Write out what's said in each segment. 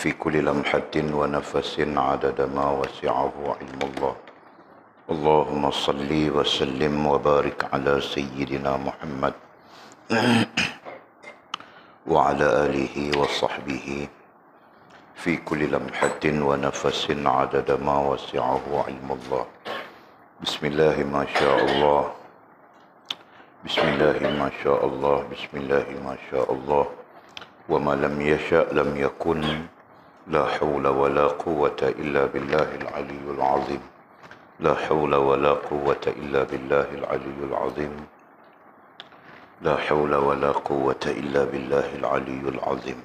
في كل لمحة ونفس عدد ما وسعه علم الله اللهم صل وسلم وبارك على سيدنا محمد وعلى آله وصحبه في كل لمحة ونفس عدد ما وسعه علم الله بسم الله ما شاء الله بسم الله ما شاء الله بسم الله ما شاء الله وما لم يشأ لم يكن لا حول ولا قوة إلا بالله العلي العظيم لا حول ولا قوة إلا بالله العلي العظيم لا حول ولا قوة إلا بالله العلي العظيم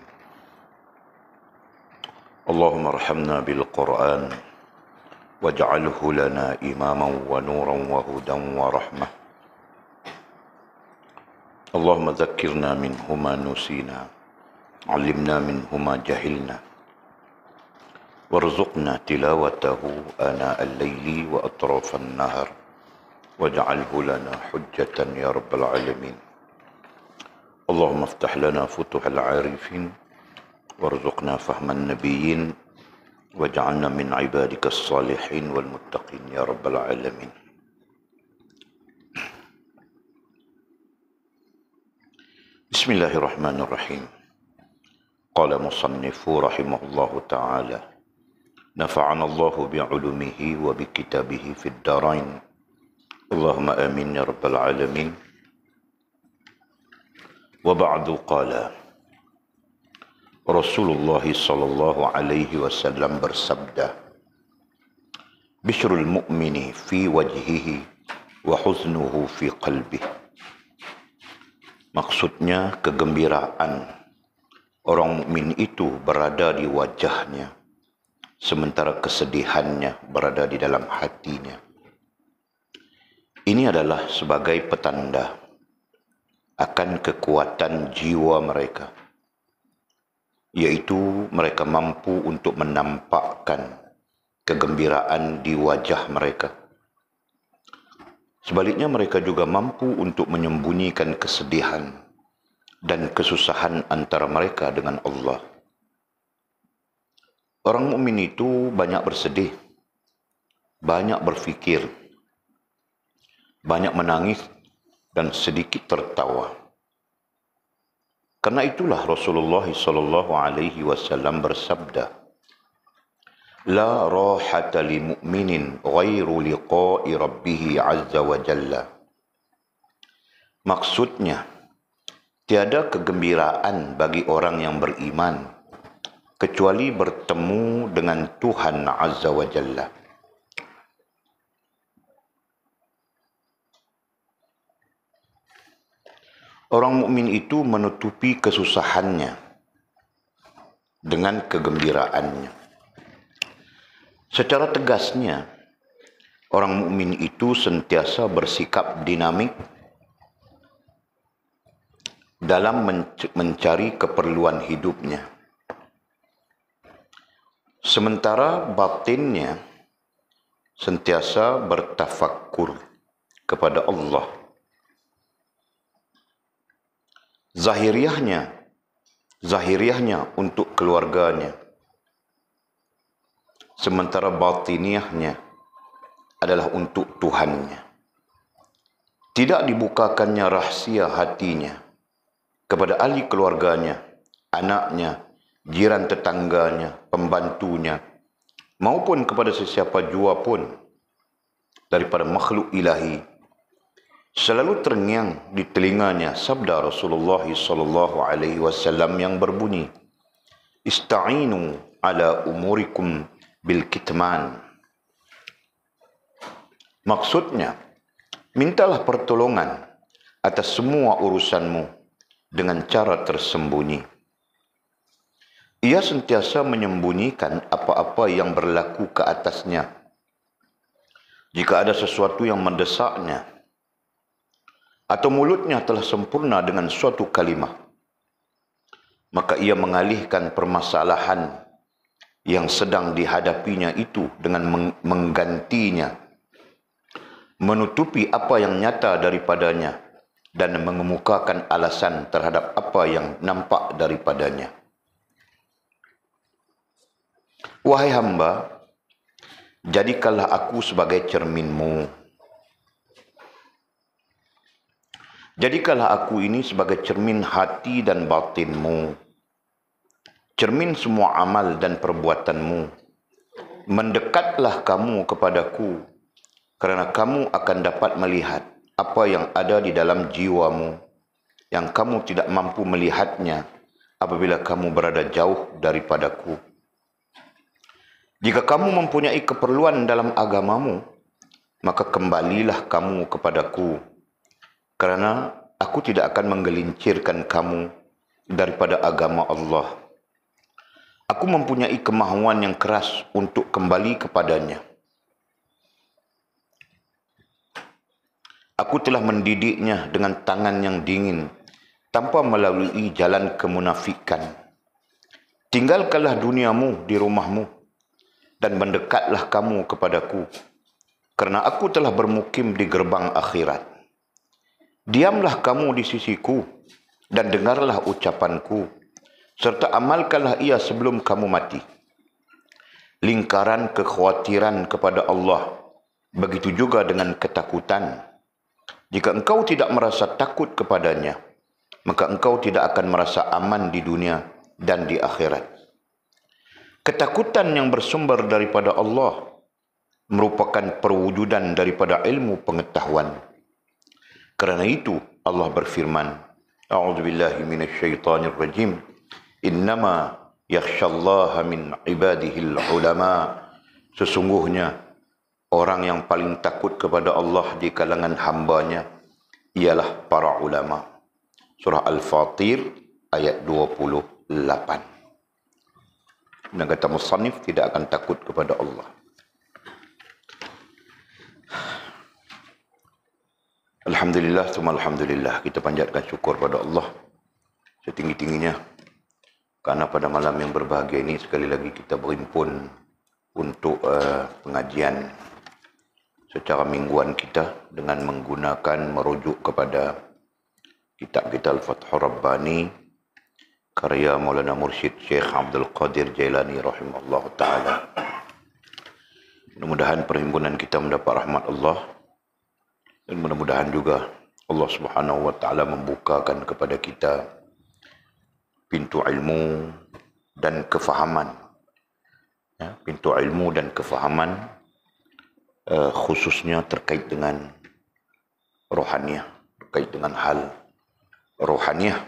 اللهم ارحمنا بالقرآن واجعله لنا إماما ونورا وهدى ورحمة اللهم ذكرنا منهما نسينا علمنا منهما جهلنا وارزقنا تلاوته آناء الليل وأطراف النهر واجعله لنا حجة يا رب العالمين اللهم افتح لنا فتح العارفين وارزقنا فهم النبيين واجعلنا من عبادك الصالحين والمتقين يا رب العالمين بسم الله الرحمن الرحيم قال مصنف رحمه الله تعالى نفعنا الله بعلومه وبكتابه في الدارين اللهم امين يا رب العالمين وبعد قال رسول الله صلى الله عليه وسلم برسبدا بشر المؤمن في وجهه وحزنه في قلبه maksudnya kegembiraan orang mukmin itu berada di wajahnya sementara kesedihannya berada di dalam hatinya. Ini adalah sebagai petanda akan kekuatan jiwa mereka, yaitu mereka mampu untuk menampakkan kegembiraan di wajah mereka. Sebaliknya mereka juga mampu untuk menyembunyikan kesedihan dan kesusahan antara mereka dengan Allah. Orang mukmin itu banyak bersedih, banyak berfikir, banyak menangis dan sedikit tertawa. Karena itulah Rasulullah sallallahu alaihi wasallam bersabda, "La rahata li mu'minin ghairu liqa'i rabbih 'azza wa jalla." Maksudnya, tiada kegembiraan bagi orang yang beriman kecuali bertemu dengan Tuhan Azza wa Jalla. Orang mukmin itu menutupi kesusahannya dengan kegembiraannya. Secara tegasnya, orang mukmin itu sentiasa bersikap dinamik dalam mencari keperluan hidupnya. Sementara batinnya sentiasa bertafakkur kepada Allah. Zahiriahnya, zahiriahnya untuk keluarganya. Sementara batiniahnya adalah untuk Tuhannya. Tidak dibukakannya rahsia hatinya kepada ahli keluarganya, anaknya, anaknya, jiran tetangganya, pembantunya, maupun kepada sesiapa jua pun daripada makhluk ilahi, selalu terngiang di telinganya sabda Rasulullah SAW yang berbunyi Ista'inu ala umurikum bil kitman. Maksudnya, mintalah pertolongan atas semua urusanmu dengan cara tersembunyi ia sentiasa menyembunyikan apa-apa yang berlaku ke atasnya. Jika ada sesuatu yang mendesaknya, atau mulutnya telah sempurna dengan suatu kalimah, maka ia mengalihkan permasalahan yang sedang dihadapinya itu dengan menggantinya, menutupi apa yang nyata daripadanya, dan mengemukakan alasan terhadap apa yang nampak daripadanya. Wahai hamba, jadikanlah aku sebagai cerminmu. Jadikanlah aku ini sebagai cermin hati dan batinmu. Cermin semua amal dan perbuatanmu. Mendekatlah kamu kepadaku kerana kamu akan dapat melihat apa yang ada di dalam jiwamu yang kamu tidak mampu melihatnya apabila kamu berada jauh daripadaku. Jika kamu mempunyai keperluan dalam agamamu, maka kembalilah kamu kepadaku. kerana aku tidak akan menggelincirkan kamu daripada agama Allah. Aku mempunyai kemahuan yang keras untuk kembali kepadanya. Aku telah mendidiknya dengan tangan yang dingin tanpa melalui jalan kemunafikan. Tinggalkanlah duniamu di rumahmu dan mendekatlah kamu kepadaku kerana aku telah bermukim di gerbang akhirat diamlah kamu di sisiku dan dengarlah ucapanku serta amalkanlah ia sebelum kamu mati lingkaran kekhawatiran kepada Allah begitu juga dengan ketakutan jika engkau tidak merasa takut kepadanya maka engkau tidak akan merasa aman di dunia dan di akhirat Ketakutan yang bersumber daripada Allah merupakan perwujudan daripada ilmu pengetahuan. Kerana itu Allah berfirman, A'udzu billahi minasyaitonir rajim. Innama yakhshallaha min ibadihi ulama Sesungguhnya orang yang paling takut kepada Allah di kalangan hambanya ialah para ulama. Surah Al-Fatir ayat 28. Dan kata musannif tidak akan takut kepada Allah. Alhamdulillah, semua Alhamdulillah. Kita panjatkan syukur kepada Allah setinggi-tingginya. Karena pada malam yang berbahagia ini, sekali lagi kita berimpun untuk uh, pengajian secara mingguan kita dengan menggunakan merujuk kepada kitab kita Al-Fathur Rabbani karya Maulana Mursyid Syekh Abdul Qadir Jailani rahimahullah ta'ala. Mudah-mudahan perhimpunan kita mendapat rahmat Allah. Dan mudah-mudahan juga Allah subhanahu wa ta'ala membukakan kepada kita pintu ilmu dan kefahaman. Ya, pintu ilmu dan kefahaman uh, khususnya terkait dengan rohaniah. Terkait dengan hal rohaniah.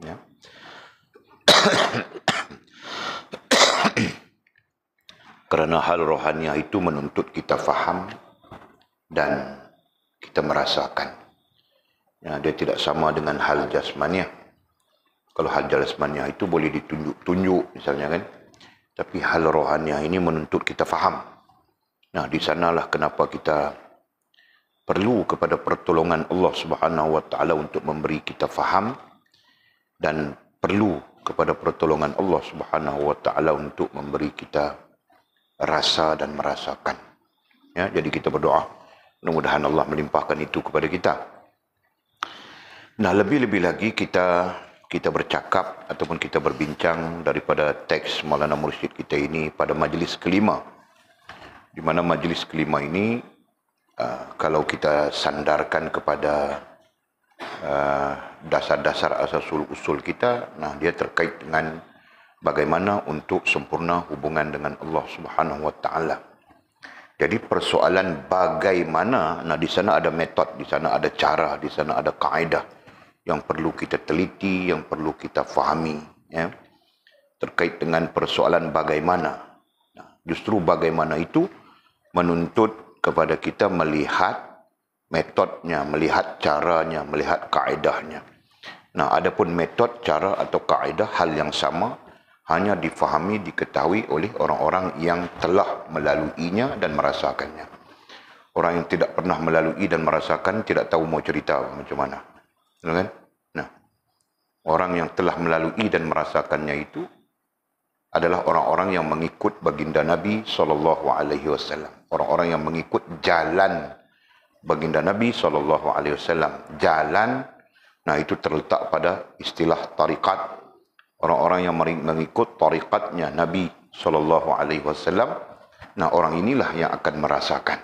Ya. Yeah. kerana hal rohaniah itu menuntut kita faham dan kita merasakan. Ya, dia tidak sama dengan hal jasmania. Kalau hal jasmania itu boleh ditunjuk-tunjuk misalnya kan. Tapi hal rohaniah ini menuntut kita faham. Nah, di sanalah kenapa kita perlu kepada pertolongan Allah Subhanahu wa taala untuk memberi kita faham dan perlu kepada pertolongan Allah Subhanahu wa taala untuk memberi kita rasa dan merasakan. Ya, jadi kita berdoa mudah-mudahan Allah melimpahkan itu kepada kita. Nah, lebih-lebih lagi kita kita bercakap ataupun kita berbincang daripada teks Maulana Mursyid kita ini pada majlis kelima. Di mana majlis kelima ini uh, kalau kita sandarkan kepada Ah, dasar-dasar uh, asas-usul kita nah dia terkait dengan bagaimana untuk sempurna hubungan dengan Allah Subhanahu wa taala jadi persoalan bagaimana nah di sana ada metod di sana ada cara di sana ada kaedah yang perlu kita teliti yang perlu kita fahami ya terkait dengan persoalan bagaimana nah justru bagaimana itu menuntut kepada kita melihat metodnya, melihat caranya, melihat kaedahnya. Nah, adapun metod, cara atau kaedah hal yang sama hanya difahami, diketahui oleh orang-orang yang telah melaluinya dan merasakannya. Orang yang tidak pernah melalui dan merasakan tidak tahu mau cerita macam mana. Betul kan? Nah, orang yang telah melalui dan merasakannya itu adalah orang-orang yang mengikut baginda Nabi sallallahu alaihi wasallam. Orang-orang yang mengikut jalan baginda Nabi saw jalan nah itu terletak pada istilah tarikat orang-orang yang mengikut tarikatnya Nabi saw. nah orang inilah yang akan merasakan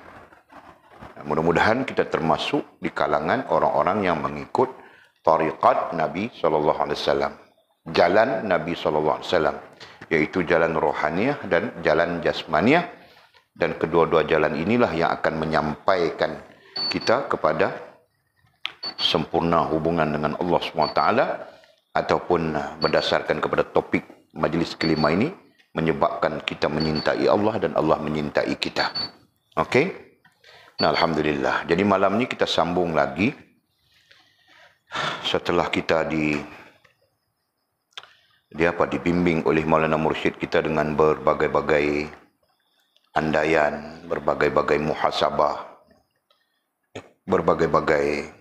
nah, mudah-mudahan kita termasuk di kalangan orang-orang yang mengikut tarikat Nabi saw. jalan Nabi saw, yaitu jalan rohaniah dan jalan jasmaniah dan kedua-dua jalan inilah yang akan menyampaikan kita kepada sempurna hubungan dengan Allah SWT ataupun uh, berdasarkan kepada topik majlis kelima ini menyebabkan kita menyintai Allah dan Allah menyintai kita. Okey? Nah, Alhamdulillah. Jadi malam ini kita sambung lagi setelah kita di dia apa dibimbing oleh Maulana Mursyid kita dengan berbagai-bagai andaian, berbagai-bagai muhasabah berbagai-bagai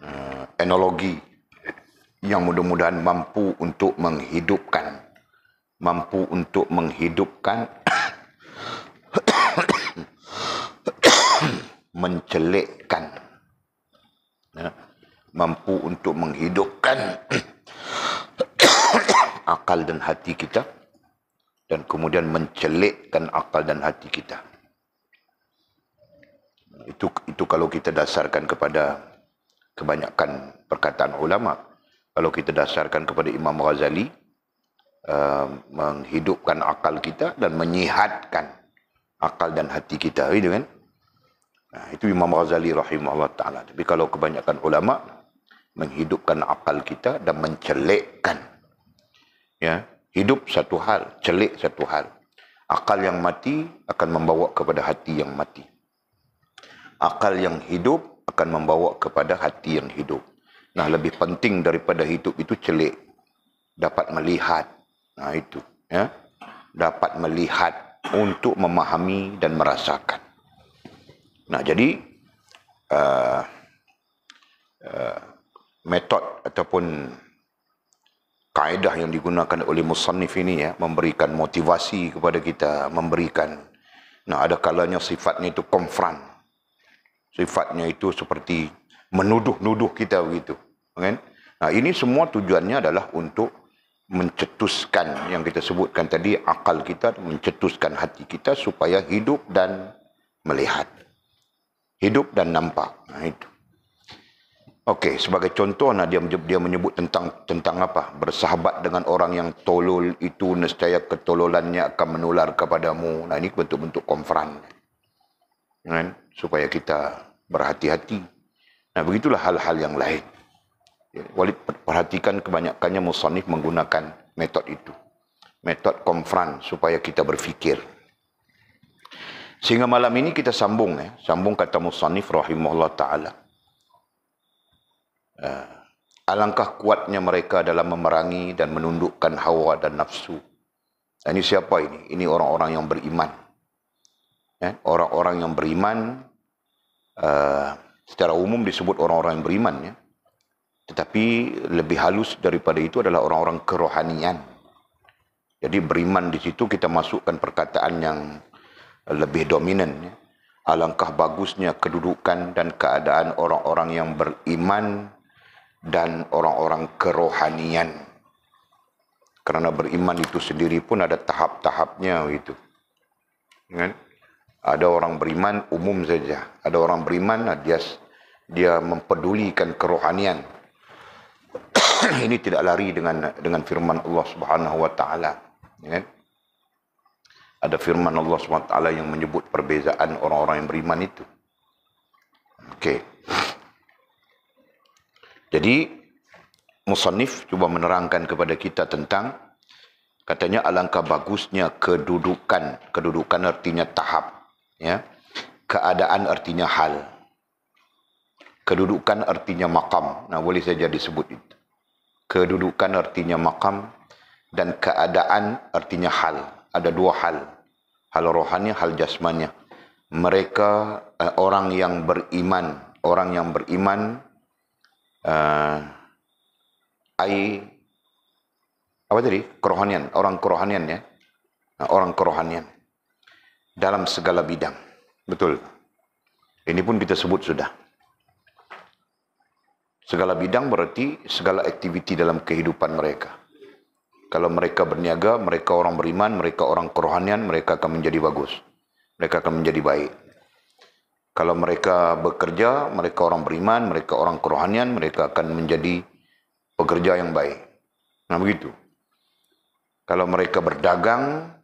uh, eh, analogi yang mudah-mudahan mampu untuk menghidupkan mampu untuk menghidupkan mencelikkan ya. Eh, mampu untuk menghidupkan akal dan hati kita dan kemudian mencelikkan akal dan hati kita itu itu kalau kita dasarkan kepada kebanyakan perkataan ulama kalau kita dasarkan kepada Imam Ghazali uh, menghidupkan akal kita dan menyihatkan akal dan hati kita ya, gitu kan nah, itu Imam Ghazali rahimahullah taala tapi kalau kebanyakan ulama menghidupkan akal kita dan mencelekkan ya hidup satu hal celik satu hal akal yang mati akan membawa kepada hati yang mati akal yang hidup akan membawa kepada hati yang hidup. Nah, lebih penting daripada hidup itu celik dapat melihat. Nah, itu ya. Dapat melihat untuk memahami dan merasakan. Nah, jadi uh, uh, metod ataupun kaedah yang digunakan oleh musannif ini ya memberikan motivasi kepada kita, memberikan nah ada kalanya sifatnya itu konfront sifatnya itu seperti menuduh-nuduh kita begitu. okay? Nah, ini semua tujuannya adalah untuk mencetuskan yang kita sebutkan tadi akal kita mencetuskan hati kita supaya hidup dan melihat hidup dan nampak nah, itu okey sebagai contoh nah dia dia menyebut tentang tentang apa bersahabat dengan orang yang tolol itu nescaya ketololannya akan menular kepadamu nah ini bentuk-bentuk konfront kan supaya kita berhati-hati. Nah, begitulah hal-hal yang lain. Ya, Walid perhatikan kebanyakannya musanif menggunakan metod itu. metod konfront supaya kita berfikir. Sehingga malam ini kita sambung ya, sambung kata musanif rahimahullah taala. Eh, alangkah kuatnya mereka dalam memerangi dan menundukkan hawa dan nafsu. ini siapa ini? Ini orang-orang yang beriman. Ya, orang-orang yang beriman Eh, secara umum disebut orang-orang yang beriman ya. Tetapi lebih halus daripada itu adalah orang-orang kerohanian. Jadi beriman di situ kita masukkan perkataan yang lebih dominan ya. Alangkah bagusnya kedudukan dan keadaan orang-orang yang beriman dan orang-orang kerohanian. Kerana beriman itu sendiri pun ada tahap-tahapnya itu. Ingat? ada orang beriman umum saja ada orang beriman dia dia mempedulikan kerohanian ini tidak lari dengan dengan firman Allah Subhanahu wa taala ya kan ada firman Allah Subhanahu wa taala yang menyebut perbezaan orang-orang yang beriman itu okey jadi musannif cuba menerangkan kepada kita tentang katanya alangkah bagusnya kedudukan kedudukan artinya tahap ya keadaan artinya hal kedudukan artinya makam nah boleh saja disebut itu kedudukan artinya makam dan keadaan artinya hal ada dua hal hal rohani hal jasmannya mereka eh, orang yang beriman orang yang beriman eh, ai apa tadi kerohanian orang kerohanian ya nah, orang kerohanian dalam segala bidang. Betul. Ini pun kita sebut sudah. Segala bidang berarti segala aktiviti dalam kehidupan mereka. Kalau mereka berniaga, mereka orang beriman, mereka orang kerohanian, mereka akan menjadi bagus. Mereka akan menjadi baik. Kalau mereka bekerja, mereka orang beriman, mereka orang kerohanian, mereka akan menjadi pekerja yang baik. Nah begitu. Kalau mereka berdagang,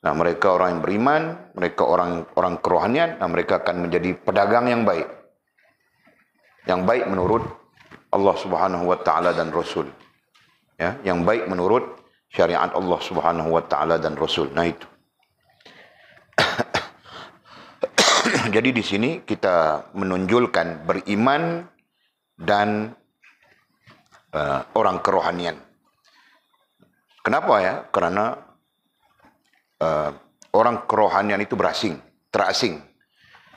Nah, mereka orang yang beriman, mereka orang orang kerohanian, nah mereka akan menjadi pedagang yang baik. Yang baik menurut Allah Subhanahu wa taala dan Rasul. Ya, yang baik menurut syariat Allah Subhanahu wa taala dan Rasul. Nah itu. Jadi di sini kita menunjulkan beriman dan uh, orang kerohanian. Kenapa ya? Kerana uh, orang kerohanian itu berasing, terasing.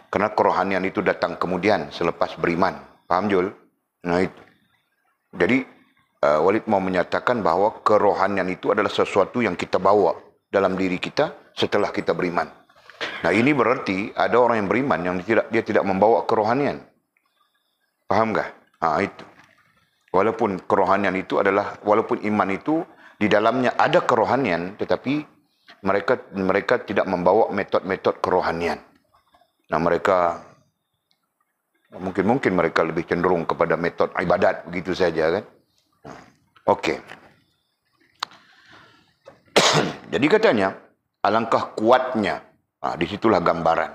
Karena kerohanian itu datang kemudian selepas beriman. Paham Jul? Nah itu. Jadi uh, Walid mau menyatakan bahawa kerohanian itu adalah sesuatu yang kita bawa dalam diri kita setelah kita beriman. Nah ini berarti ada orang yang beriman yang tidak dia tidak membawa kerohanian. Paham gak? Ah ha, itu. Walaupun kerohanian itu adalah walaupun iman itu di dalamnya ada kerohanian tetapi mereka mereka tidak membawa metod-metod kerohanian. Nah, mereka mungkin mungkin mereka lebih cenderung kepada metod ibadat begitu saja kan. Okey. Jadi katanya alangkah kuatnya nah, ha, di situlah gambaran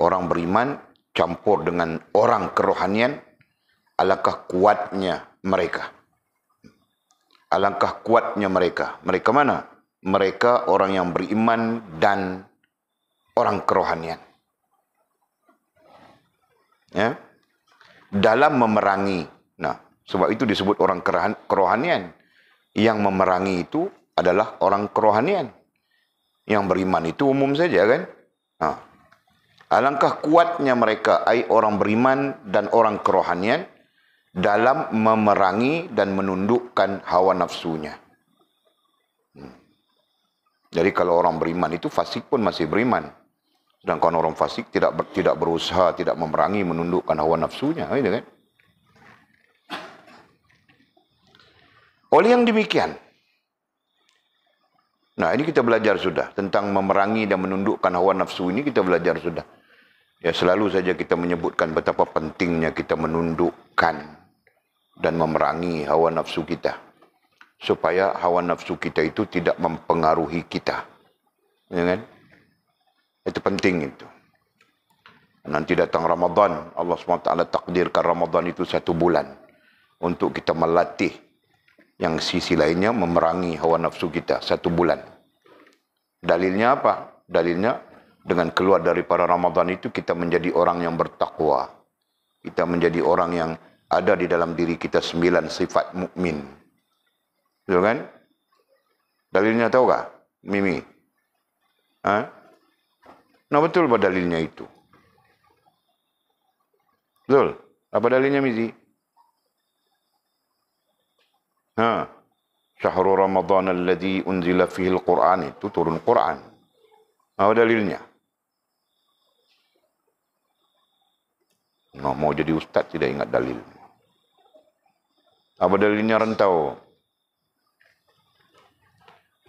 orang beriman campur dengan orang kerohanian alangkah kuatnya mereka. Alangkah kuatnya mereka. Mereka mana? mereka orang yang beriman dan orang kerohanian. Ya? Dalam memerangi. Nah, sebab itu disebut orang kerohanian. Yang memerangi itu adalah orang kerohanian. Yang beriman itu umum saja kan? Nah. Ha. Alangkah kuatnya mereka, ai orang beriman dan orang kerohanian dalam memerangi dan menundukkan hawa nafsunya. Jadi kalau orang beriman itu fasik pun masih beriman. Dan kalau orang fasik tidak ber, tidak berusaha, tidak memerangi, menundukkan hawa nafsunya. Gitu kan? Oleh yang demikian. Nah ini kita belajar sudah. Tentang memerangi dan menundukkan hawa nafsu ini kita belajar sudah. Ya selalu saja kita menyebutkan betapa pentingnya kita menundukkan dan memerangi hawa nafsu kita supaya hawa nafsu kita itu tidak mempengaruhi kita. Ya kan? Itu penting itu. Nanti datang Ramadan, Allah SWT takdirkan Ramadan itu satu bulan untuk kita melatih yang sisi lainnya memerangi hawa nafsu kita satu bulan. Dalilnya apa? Dalilnya dengan keluar daripada Ramadan itu kita menjadi orang yang bertakwa. Kita menjadi orang yang ada di dalam diri kita sembilan sifat mukmin. Betul kan? Dalilnya tahu tak? Mimi. Ha? Nah betul apa dalilnya itu? Betul? Apa dalilnya Mizi? Ha? Syahrul Ramadhan alladhi unzila fihi al-Qur'an itu turun Qur'an. Apa dalilnya? Nah, mau jadi ustaz tidak ingat dalil. Apa dalilnya rentau?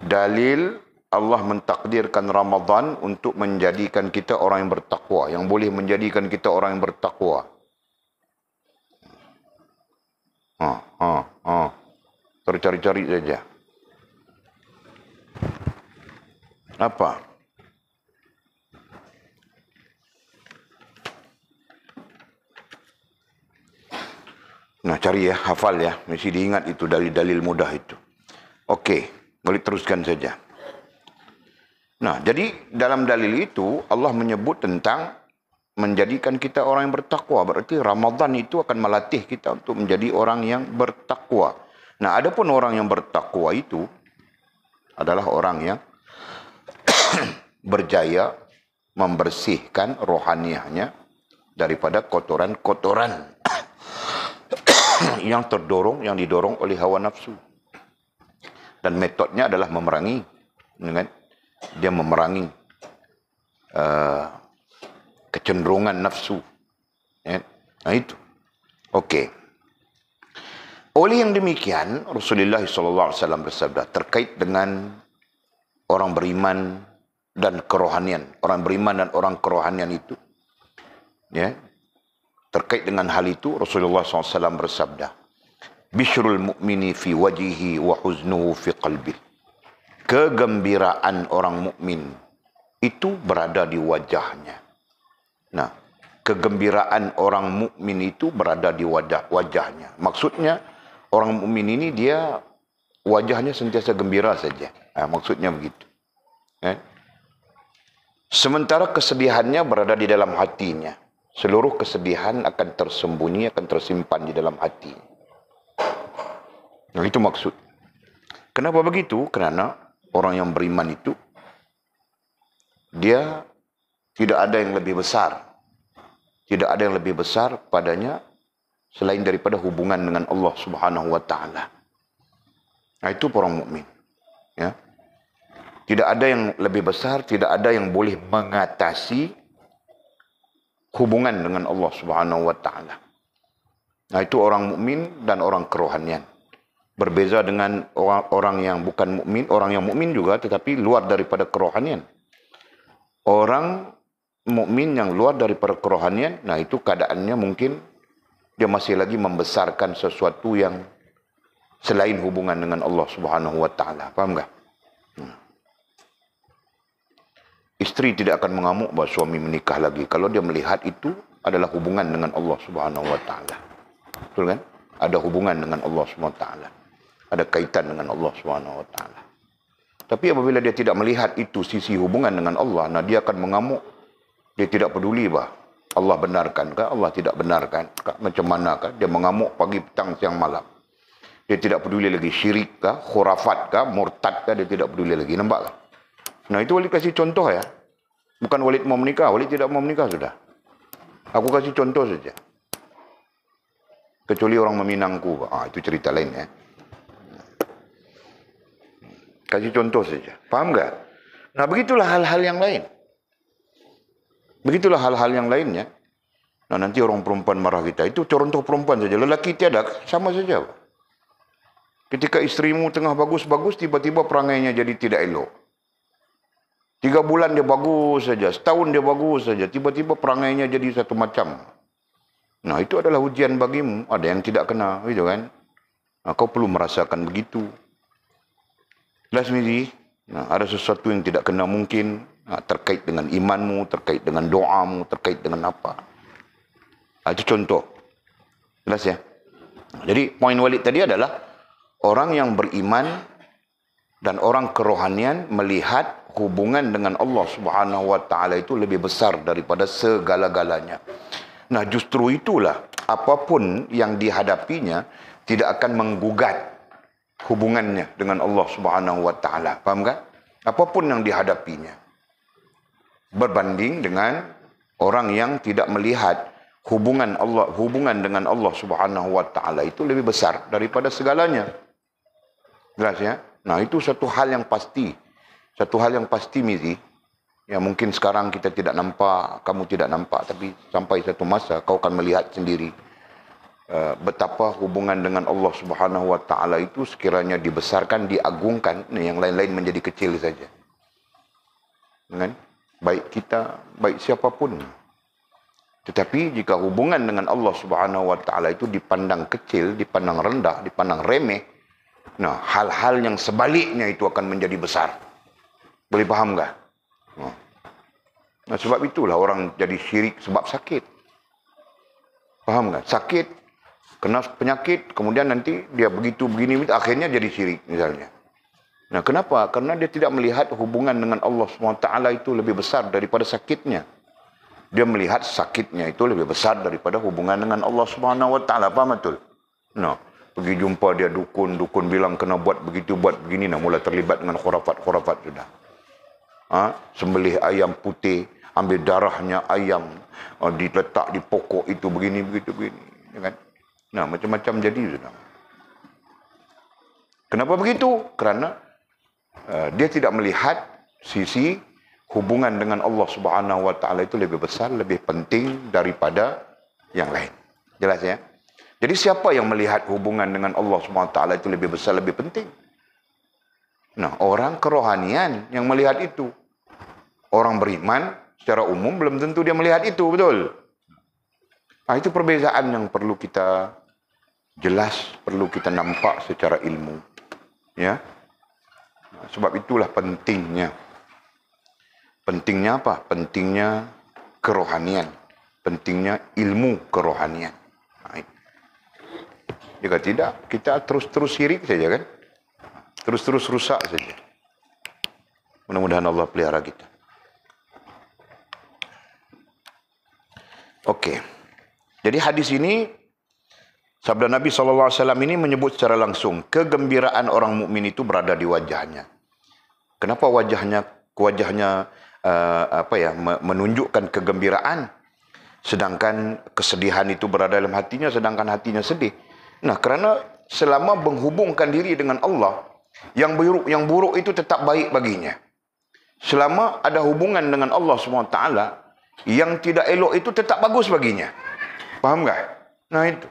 dalil Allah mentakdirkan Ramadhan untuk menjadikan kita orang yang bertakwa. Yang boleh menjadikan kita orang yang bertakwa. Ha, ha, ha. Tercari-cari saja. Apa? Nah, cari ya. Hafal ya. Mesti diingat itu dari dalil mudah itu. Okey. Boleh teruskan saja. Nah, jadi dalam dalil itu Allah menyebut tentang menjadikan kita orang yang bertakwa. Berarti Ramadan itu akan melatih kita untuk menjadi orang yang bertakwa. Nah, adapun orang yang bertakwa itu adalah orang yang berjaya membersihkan rohaniahnya daripada kotoran-kotoran yang terdorong, yang didorong oleh hawa nafsu. dan metodenya adalah memerangi dengan dia memerangi uh, kecenderungan nafsu ya nah itu okey oleh yang demikian Rasulullah sallallahu alaihi wasallam bersabda terkait dengan orang beriman dan kerohanian orang beriman dan orang kerohanian itu ya terkait dengan hal itu Rasulullah sallallahu alaihi wasallam bersabda bishrul mu'mini fi wajihi wa huznuhu fi qalbi kegembiraan orang mukmin itu berada di wajahnya nah kegembiraan orang mukmin itu berada di wajah wajahnya maksudnya orang mukmin ini dia wajahnya sentiasa gembira saja eh, maksudnya begitu eh? sementara kesedihannya berada di dalam hatinya seluruh kesedihan akan tersembunyi akan tersimpan di dalam hatinya yang itu maksud. Kenapa begitu? Kerana orang yang beriman itu, dia tidak ada yang lebih besar. Tidak ada yang lebih besar padanya selain daripada hubungan dengan Allah Subhanahu wa taala. Nah itu orang mukmin. Ya. Tidak ada yang lebih besar, tidak ada yang boleh mengatasi hubungan dengan Allah Subhanahu wa taala. Nah itu orang mukmin dan orang kerohanian berbeza dengan orang, orang yang bukan mukmin, orang yang mukmin juga tetapi luar daripada kerohanian. Orang mukmin yang luar daripada kerohanian, nah itu keadaannya mungkin dia masih lagi membesarkan sesuatu yang selain hubungan dengan Allah Subhanahu wa taala. Faham enggak? Hmm. Isteri tidak akan mengamuk bahawa suami menikah lagi kalau dia melihat itu adalah hubungan dengan Allah Subhanahu wa taala. Betul kan? Ada hubungan dengan Allah Subhanahu wa taala ada kaitan dengan Allah SWT. Tapi apabila dia tidak melihat itu sisi hubungan dengan Allah, nah dia akan mengamuk. Dia tidak peduli bah. Allah benarkan ke? Allah tidak benarkan. Kah? Macam mana kah? Dia mengamuk pagi, petang, siang, malam. Dia tidak peduli lagi syirik kah? Khurafat kah? Murtad kah? Dia tidak peduli lagi. Nampak kah? Nah itu Walid kasih contoh ya. Bukan Walid mau menikah. Walid tidak mau menikah sudah. Aku kasih contoh saja. Kecuali orang meminangku. Ah, itu cerita lain ya. Kasih contoh saja. Faham tak? Nah, begitulah hal-hal yang lain. Begitulah hal-hal yang lainnya. Nah, nanti orang perempuan marah kita. Itu contoh perempuan saja. Lelaki tiada. Sama saja. Ketika istrimu tengah bagus-bagus, tiba-tiba perangainya jadi tidak elok. Tiga bulan dia bagus saja. Setahun dia bagus saja. Tiba-tiba perangainya jadi satu macam. Nah, itu adalah ujian bagimu. Ada yang tidak kena, gitu kan? kau perlu merasakan begitu. Jelas Lasmiri, ada sesuatu yang tidak kena mungkin terkait dengan imanmu, terkait dengan doamu, terkait dengan apa. Ah, itu contoh. Jelas ya? Jadi poin walid tadi adalah orang yang beriman dan orang kerohanian melihat hubungan dengan Allah Subhanahu wa taala itu lebih besar daripada segala-galanya. Nah, justru itulah apapun yang dihadapinya tidak akan menggugat hubungannya dengan Allah Subhanahu wa taala. Faham kan? Apapun yang dihadapinya. Berbanding dengan orang yang tidak melihat hubungan Allah hubungan dengan Allah Subhanahu wa taala itu lebih besar daripada segalanya. Jelas ya? Nah, itu satu hal yang pasti. Satu hal yang pasti Mizi. Ya mungkin sekarang kita tidak nampak, kamu tidak nampak tapi sampai satu masa kau akan melihat sendiri. Eh, betapa hubungan dengan Allah Subhanahu wa taala itu sekiranya dibesarkan diagungkan yang lain-lain menjadi kecil saja. Dengan baik kita, baik siapapun. Tetapi jika hubungan dengan Allah Subhanahu wa taala itu dipandang kecil, dipandang rendah, dipandang remeh, nah hal-hal yang sebaliknya itu akan menjadi besar. Boleh faham enggak? Nah. sebab itulah orang jadi syirik sebab sakit. Faham tak? Sakit kena penyakit kemudian nanti dia begitu begini akhirnya jadi syirik misalnya nah kenapa karena dia tidak melihat hubungan dengan Allah SWT itu lebih besar daripada sakitnya dia melihat sakitnya itu lebih besar daripada hubungan dengan Allah Subhanahu wa taala apa betul No, pergi jumpa dia dukun dukun bilang kena buat begitu buat begini nah mula terlibat dengan khurafat-khurafat sudah ha sembelih ayam putih ambil darahnya ayam ha, diletak di pokok itu begini begitu begini ya kan ya, Nah, macam-macam jadi sudah. Kenapa begitu? Kerana uh, dia tidak melihat sisi hubungan dengan Allah Subhanahu wa taala itu lebih besar, lebih penting daripada yang lain. Jelas ya? Jadi siapa yang melihat hubungan dengan Allah Subhanahu wa taala itu lebih besar, lebih penting? Nah, orang kerohanian yang melihat itu. Orang beriman secara umum belum tentu dia melihat itu, betul? Nah, itu perbezaan yang perlu kita jelas perlu kita nampak secara ilmu ya nah, sebab itulah pentingnya pentingnya apa pentingnya kerohanian pentingnya ilmu kerohanian jika ya kan tidak kita terus-terus sirik saja kan terus-terus rusak saja mudah-mudahan Allah pelihara kita oke okay. Jadi hadis ini Sabda Nabi SAW ini menyebut secara langsung kegembiraan orang mukmin itu berada di wajahnya. Kenapa wajahnya wajahnya uh, apa ya menunjukkan kegembiraan sedangkan kesedihan itu berada dalam hatinya sedangkan hatinya sedih. Nah, kerana selama menghubungkan diri dengan Allah, yang buruk yang buruk itu tetap baik baginya. Selama ada hubungan dengan Allah Swt, yang tidak elok itu tetap bagus baginya. Faham enggak? Nah, itu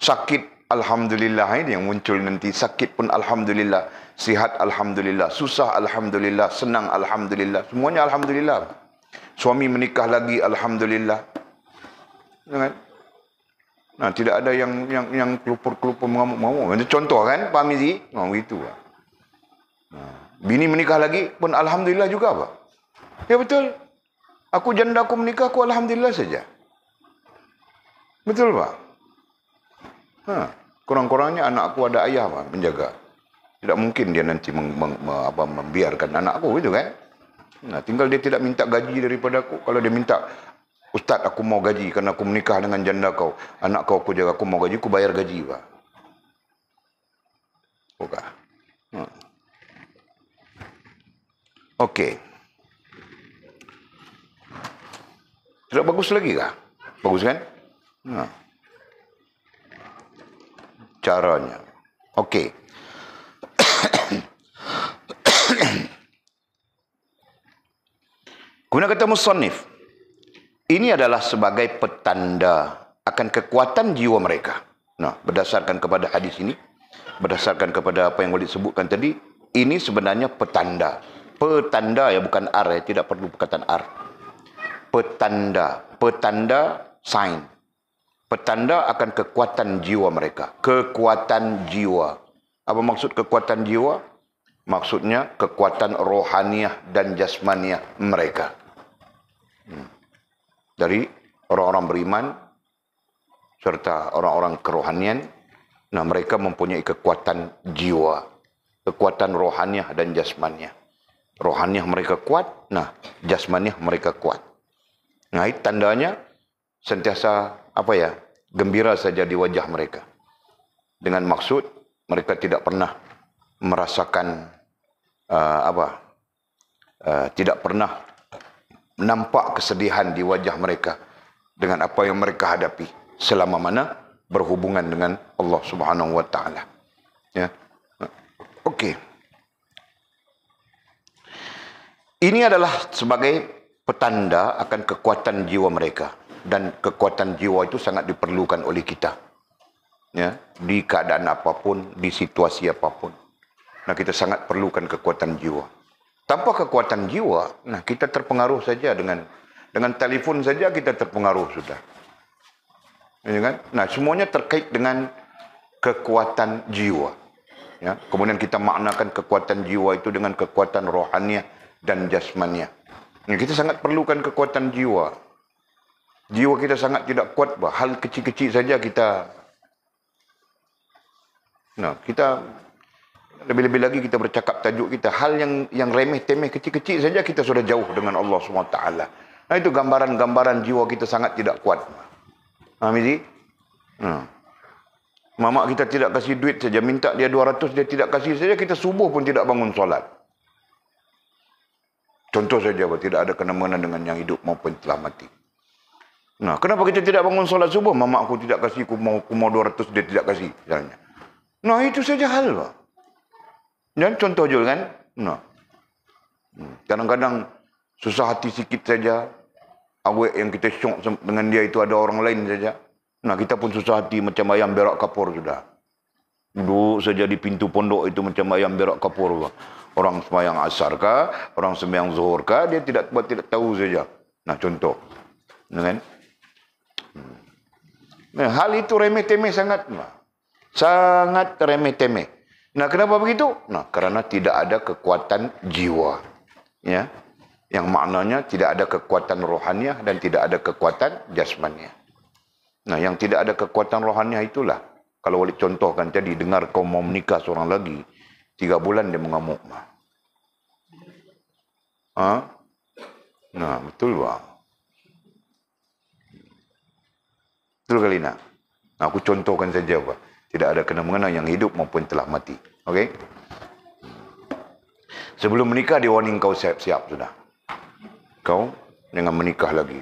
sakit alhamdulillah eh, ini yang muncul nanti sakit pun alhamdulillah sihat alhamdulillah susah alhamdulillah senang alhamdulillah semuanya alhamdulillah suami menikah lagi alhamdulillah ya kan nah tidak ada yang yang yang kelupur-kelupur mengamuk-mengamuk contoh kan Pak Mizi oh gitu nah bini menikah lagi pun alhamdulillah juga Pak ya betul aku janda aku menikah aku alhamdulillah saja betul Pak Ha, kurang-kurangnya anakku ada ayah apa, menjaga. Tidak mungkin dia nanti meng, meng, me, apa, membiarkan anakku itu kan. Nah, tinggal dia tidak minta gaji daripada aku. Kalau dia minta, Ustaz aku mau gaji kerana aku menikah dengan janda kau. Anak kau aku jaga, aku mau gaji, aku bayar gaji. Apa. Buka. Ha. Hmm. Okey. Tidak bagus lagi kah? Bagus kan? Nah. Ha caranya. Okey. Kemudian kata Musonif. Ini adalah sebagai petanda akan kekuatan jiwa mereka. Nah, berdasarkan kepada hadis ini, berdasarkan kepada apa yang boleh sebutkan tadi, ini sebenarnya petanda. Petanda ya bukan ar, ya, tidak perlu perkataan ar. Petanda, petanda sign, petanda akan kekuatan jiwa mereka. Kekuatan jiwa. Apa maksud kekuatan jiwa? Maksudnya kekuatan rohaniah dan jasmaniah mereka. Hmm. Dari orang-orang beriman serta orang-orang kerohanian, nah mereka mempunyai kekuatan jiwa, kekuatan rohaniah dan jasmaniah. Rohaniah mereka kuat, nah jasmaniah mereka kuat. Nah, tandanya sentiasa apa ya gembira saja di wajah mereka dengan maksud mereka tidak pernah merasakan uh, apa uh, tidak pernah nampak kesedihan di wajah mereka dengan apa yang mereka hadapi selama mana berhubungan dengan Allah Subhanahu wa taala ya okey ini adalah sebagai petanda akan kekuatan jiwa mereka dan kekuatan jiwa itu sangat diperlukan oleh kita. Ya, di keadaan apapun, di situasi apapun. Nah, kita sangat perlukan kekuatan jiwa. Tanpa kekuatan jiwa, nah kita terpengaruh saja dengan dengan telepon saja kita terpengaruh sudah. Ya kan? Nah, semuanya terkait dengan kekuatan jiwa. Ya, kemudian kita maknakan kekuatan jiwa itu dengan kekuatan rohania dan jasmania. Nah, ya, kita sangat perlukan kekuatan jiwa. jiwa kita sangat tidak kuat hal kecil-kecil saja kita Nah kita lebih-lebih lagi kita bercakap tajuk kita hal yang yang remeh temeh kecil-kecil saja kita sudah jauh dengan Allah Swt. nah itu gambaran-gambaran jiwa kita sangat tidak kuat Amizi ha, no ha. mamak kita tidak kasih duit saja minta dia 200 dia tidak kasih saja kita subuh pun tidak bangun solat contoh saja bah, tidak ada kena mengena dengan yang hidup maupun telah mati Nah, kenapa kita tidak bangun solat subuh? Mama aku tidak kasih, aku mau, aku mau 200, dia tidak kasih. Misalnya. Nah, itu saja hal. Pak. Dan contoh juga kan. Nah. Hmm, kadang-kadang susah hati sikit saja. Awet yang kita syok dengan dia itu ada orang lain saja. Nah, kita pun susah hati macam ayam berak kapur sudah. Duduk saja di pintu pondok itu macam ayam berak kapur. Pak. Orang semayang asar kah? Orang semayang zuhur kah? Dia tidak, tidak tahu saja. Nah, contoh. Kan? Nah, hal itu remeh temeh sangat. Nah, sangat remeh temeh. Nah, kenapa begitu? Nah, kerana tidak ada kekuatan jiwa. Ya. Yang maknanya tidak ada kekuatan rohaniah dan tidak ada kekuatan jasmaniah. Nah, yang tidak ada kekuatan rohaniah itulah. Kalau boleh contohkan tadi, dengar kau mau menikah seorang lagi, tiga bulan dia mengamuk. Ha? Nah, betul bang. Betul kali nak? Aku contohkan saja apa. Tidak ada kena mengena yang hidup maupun telah mati. Okey? Sebelum menikah, dia warning kau siap-siap sudah. Kau jangan menikah lagi.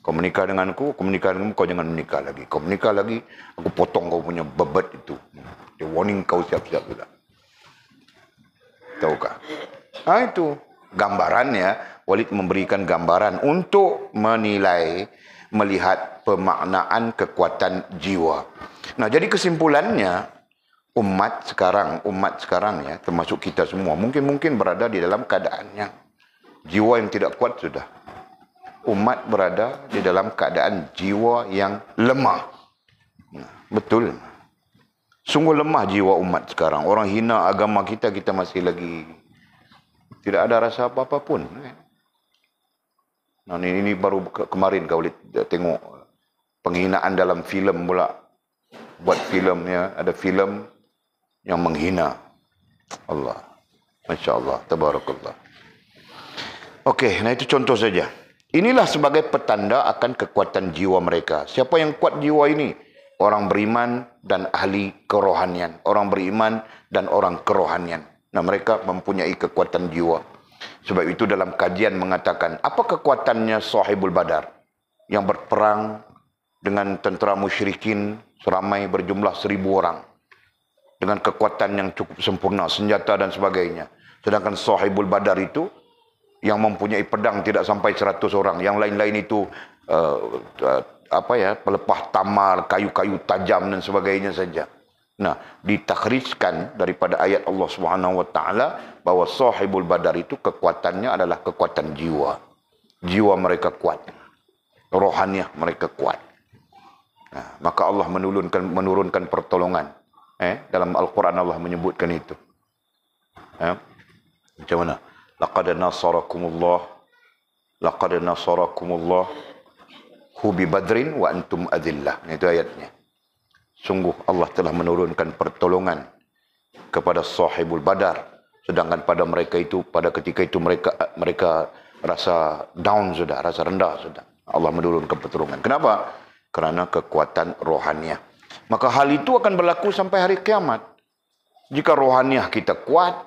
Kau menikah dengan aku, aku menikah dengan kau jangan menikah lagi. Kau menikah lagi, aku potong kau punya bebet itu. Dia warning kau siap-siap sudah. Tahukah? Ha, itu gambarannya. Walid memberikan gambaran untuk menilai melihat pemaknaan kekuatan jiwa. Nah, jadi kesimpulannya umat sekarang, umat sekarang ya, termasuk kita semua, mungkin-mungkin berada di dalam keadaan yang jiwa yang tidak kuat sudah. Umat berada di dalam keadaan jiwa yang lemah. Nah, betul. Sungguh lemah jiwa umat sekarang. Orang hina agama kita, kita masih lagi tidak ada rasa apa-apa pun. Eh? Nah, ini, ini baru kemarin kau tengok uh, penghinaan dalam filem pula. Buat filemnya, ada filem yang menghina Allah. Masya Allah, tabarakallah. Okey, nah itu contoh saja. Inilah sebagai petanda akan kekuatan jiwa mereka. Siapa yang kuat jiwa ini? Orang beriman dan ahli kerohanian. Orang beriman dan orang kerohanian. Nah mereka mempunyai kekuatan jiwa. Sebab itu dalam kajian mengatakan apa kekuatannya sahibul badar yang berperang dengan tentera musyrikin seramai berjumlah seribu orang dengan kekuatan yang cukup sempurna senjata dan sebagainya. Sedangkan sahibul badar itu yang mempunyai pedang tidak sampai seratus orang. Yang lain-lain itu uh, uh, apa ya pelepah tamar, kayu-kayu tajam dan sebagainya saja. Nah, ditakhrijkan daripada ayat Allah Subhanahu wa taala bahwa sahibul badar itu kekuatannya adalah kekuatan jiwa. Jiwa mereka kuat. Rohaniah mereka kuat. Nah, maka Allah menurunkan menurunkan pertolongan. Eh, dalam Al-Quran Allah menyebutkan itu. Eh, macam mana? Laqad nasarakumullah. Laqad nasarakumullah. Hu bi badrin wa antum adillah. Itu ayatnya sungguh Allah telah menurunkan pertolongan kepada sahibul badar sedangkan pada mereka itu pada ketika itu mereka mereka rasa down sudah rasa rendah sudah Allah menurunkan pertolongan kenapa kerana kekuatan rohaniah maka hal itu akan berlaku sampai hari kiamat jika rohaniah kita kuat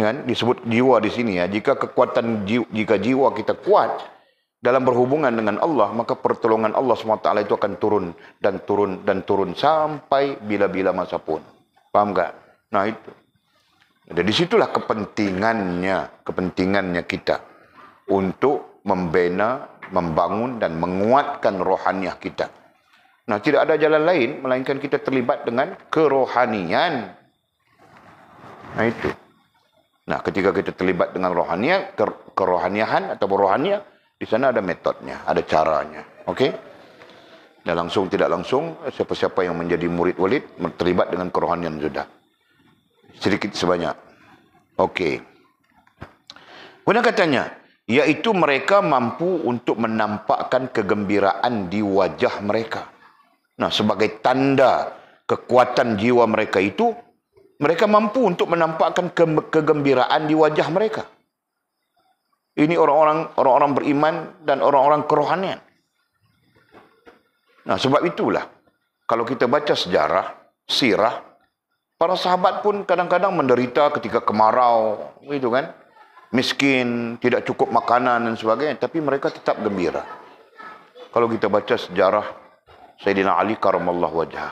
ya kan disebut jiwa di sini ya jika kekuatan jiwa, jika jiwa kita kuat dalam berhubungan dengan Allah, maka pertolongan Allah SWT itu akan turun dan turun dan turun sampai bila-bila masa pun. Paham tak? Nah itu. Jadi disitulah kepentingannya, kepentingannya kita untuk membina, membangun dan menguatkan rohaniah kita. Nah tidak ada jalan lain melainkan kita terlibat dengan kerohanian. Nah itu. Nah ketika kita terlibat dengan rohaniah, ker kerohaniahan atau rohaniah, di sana ada metodenya, ada caranya. Okey? Dan langsung tidak langsung, siapa-siapa yang menjadi murid Walid terlibat dengan kerohanian sudah. Sedikit sebanyak. Okey. Kemudian katanya, iaitu mereka mampu untuk menampakkan kegembiraan di wajah mereka. Nah, sebagai tanda kekuatan jiwa mereka itu, mereka mampu untuk menampakkan ke kegembiraan di wajah mereka. Ini orang-orang orang-orang beriman dan orang-orang kerohanian. Nah, sebab itulah kalau kita baca sejarah, sirah, para sahabat pun kadang-kadang menderita ketika kemarau, gitu kan? Miskin, tidak cukup makanan dan sebagainya, tapi mereka tetap gembira. Kalau kita baca sejarah Sayyidina Ali karamallahu wajah.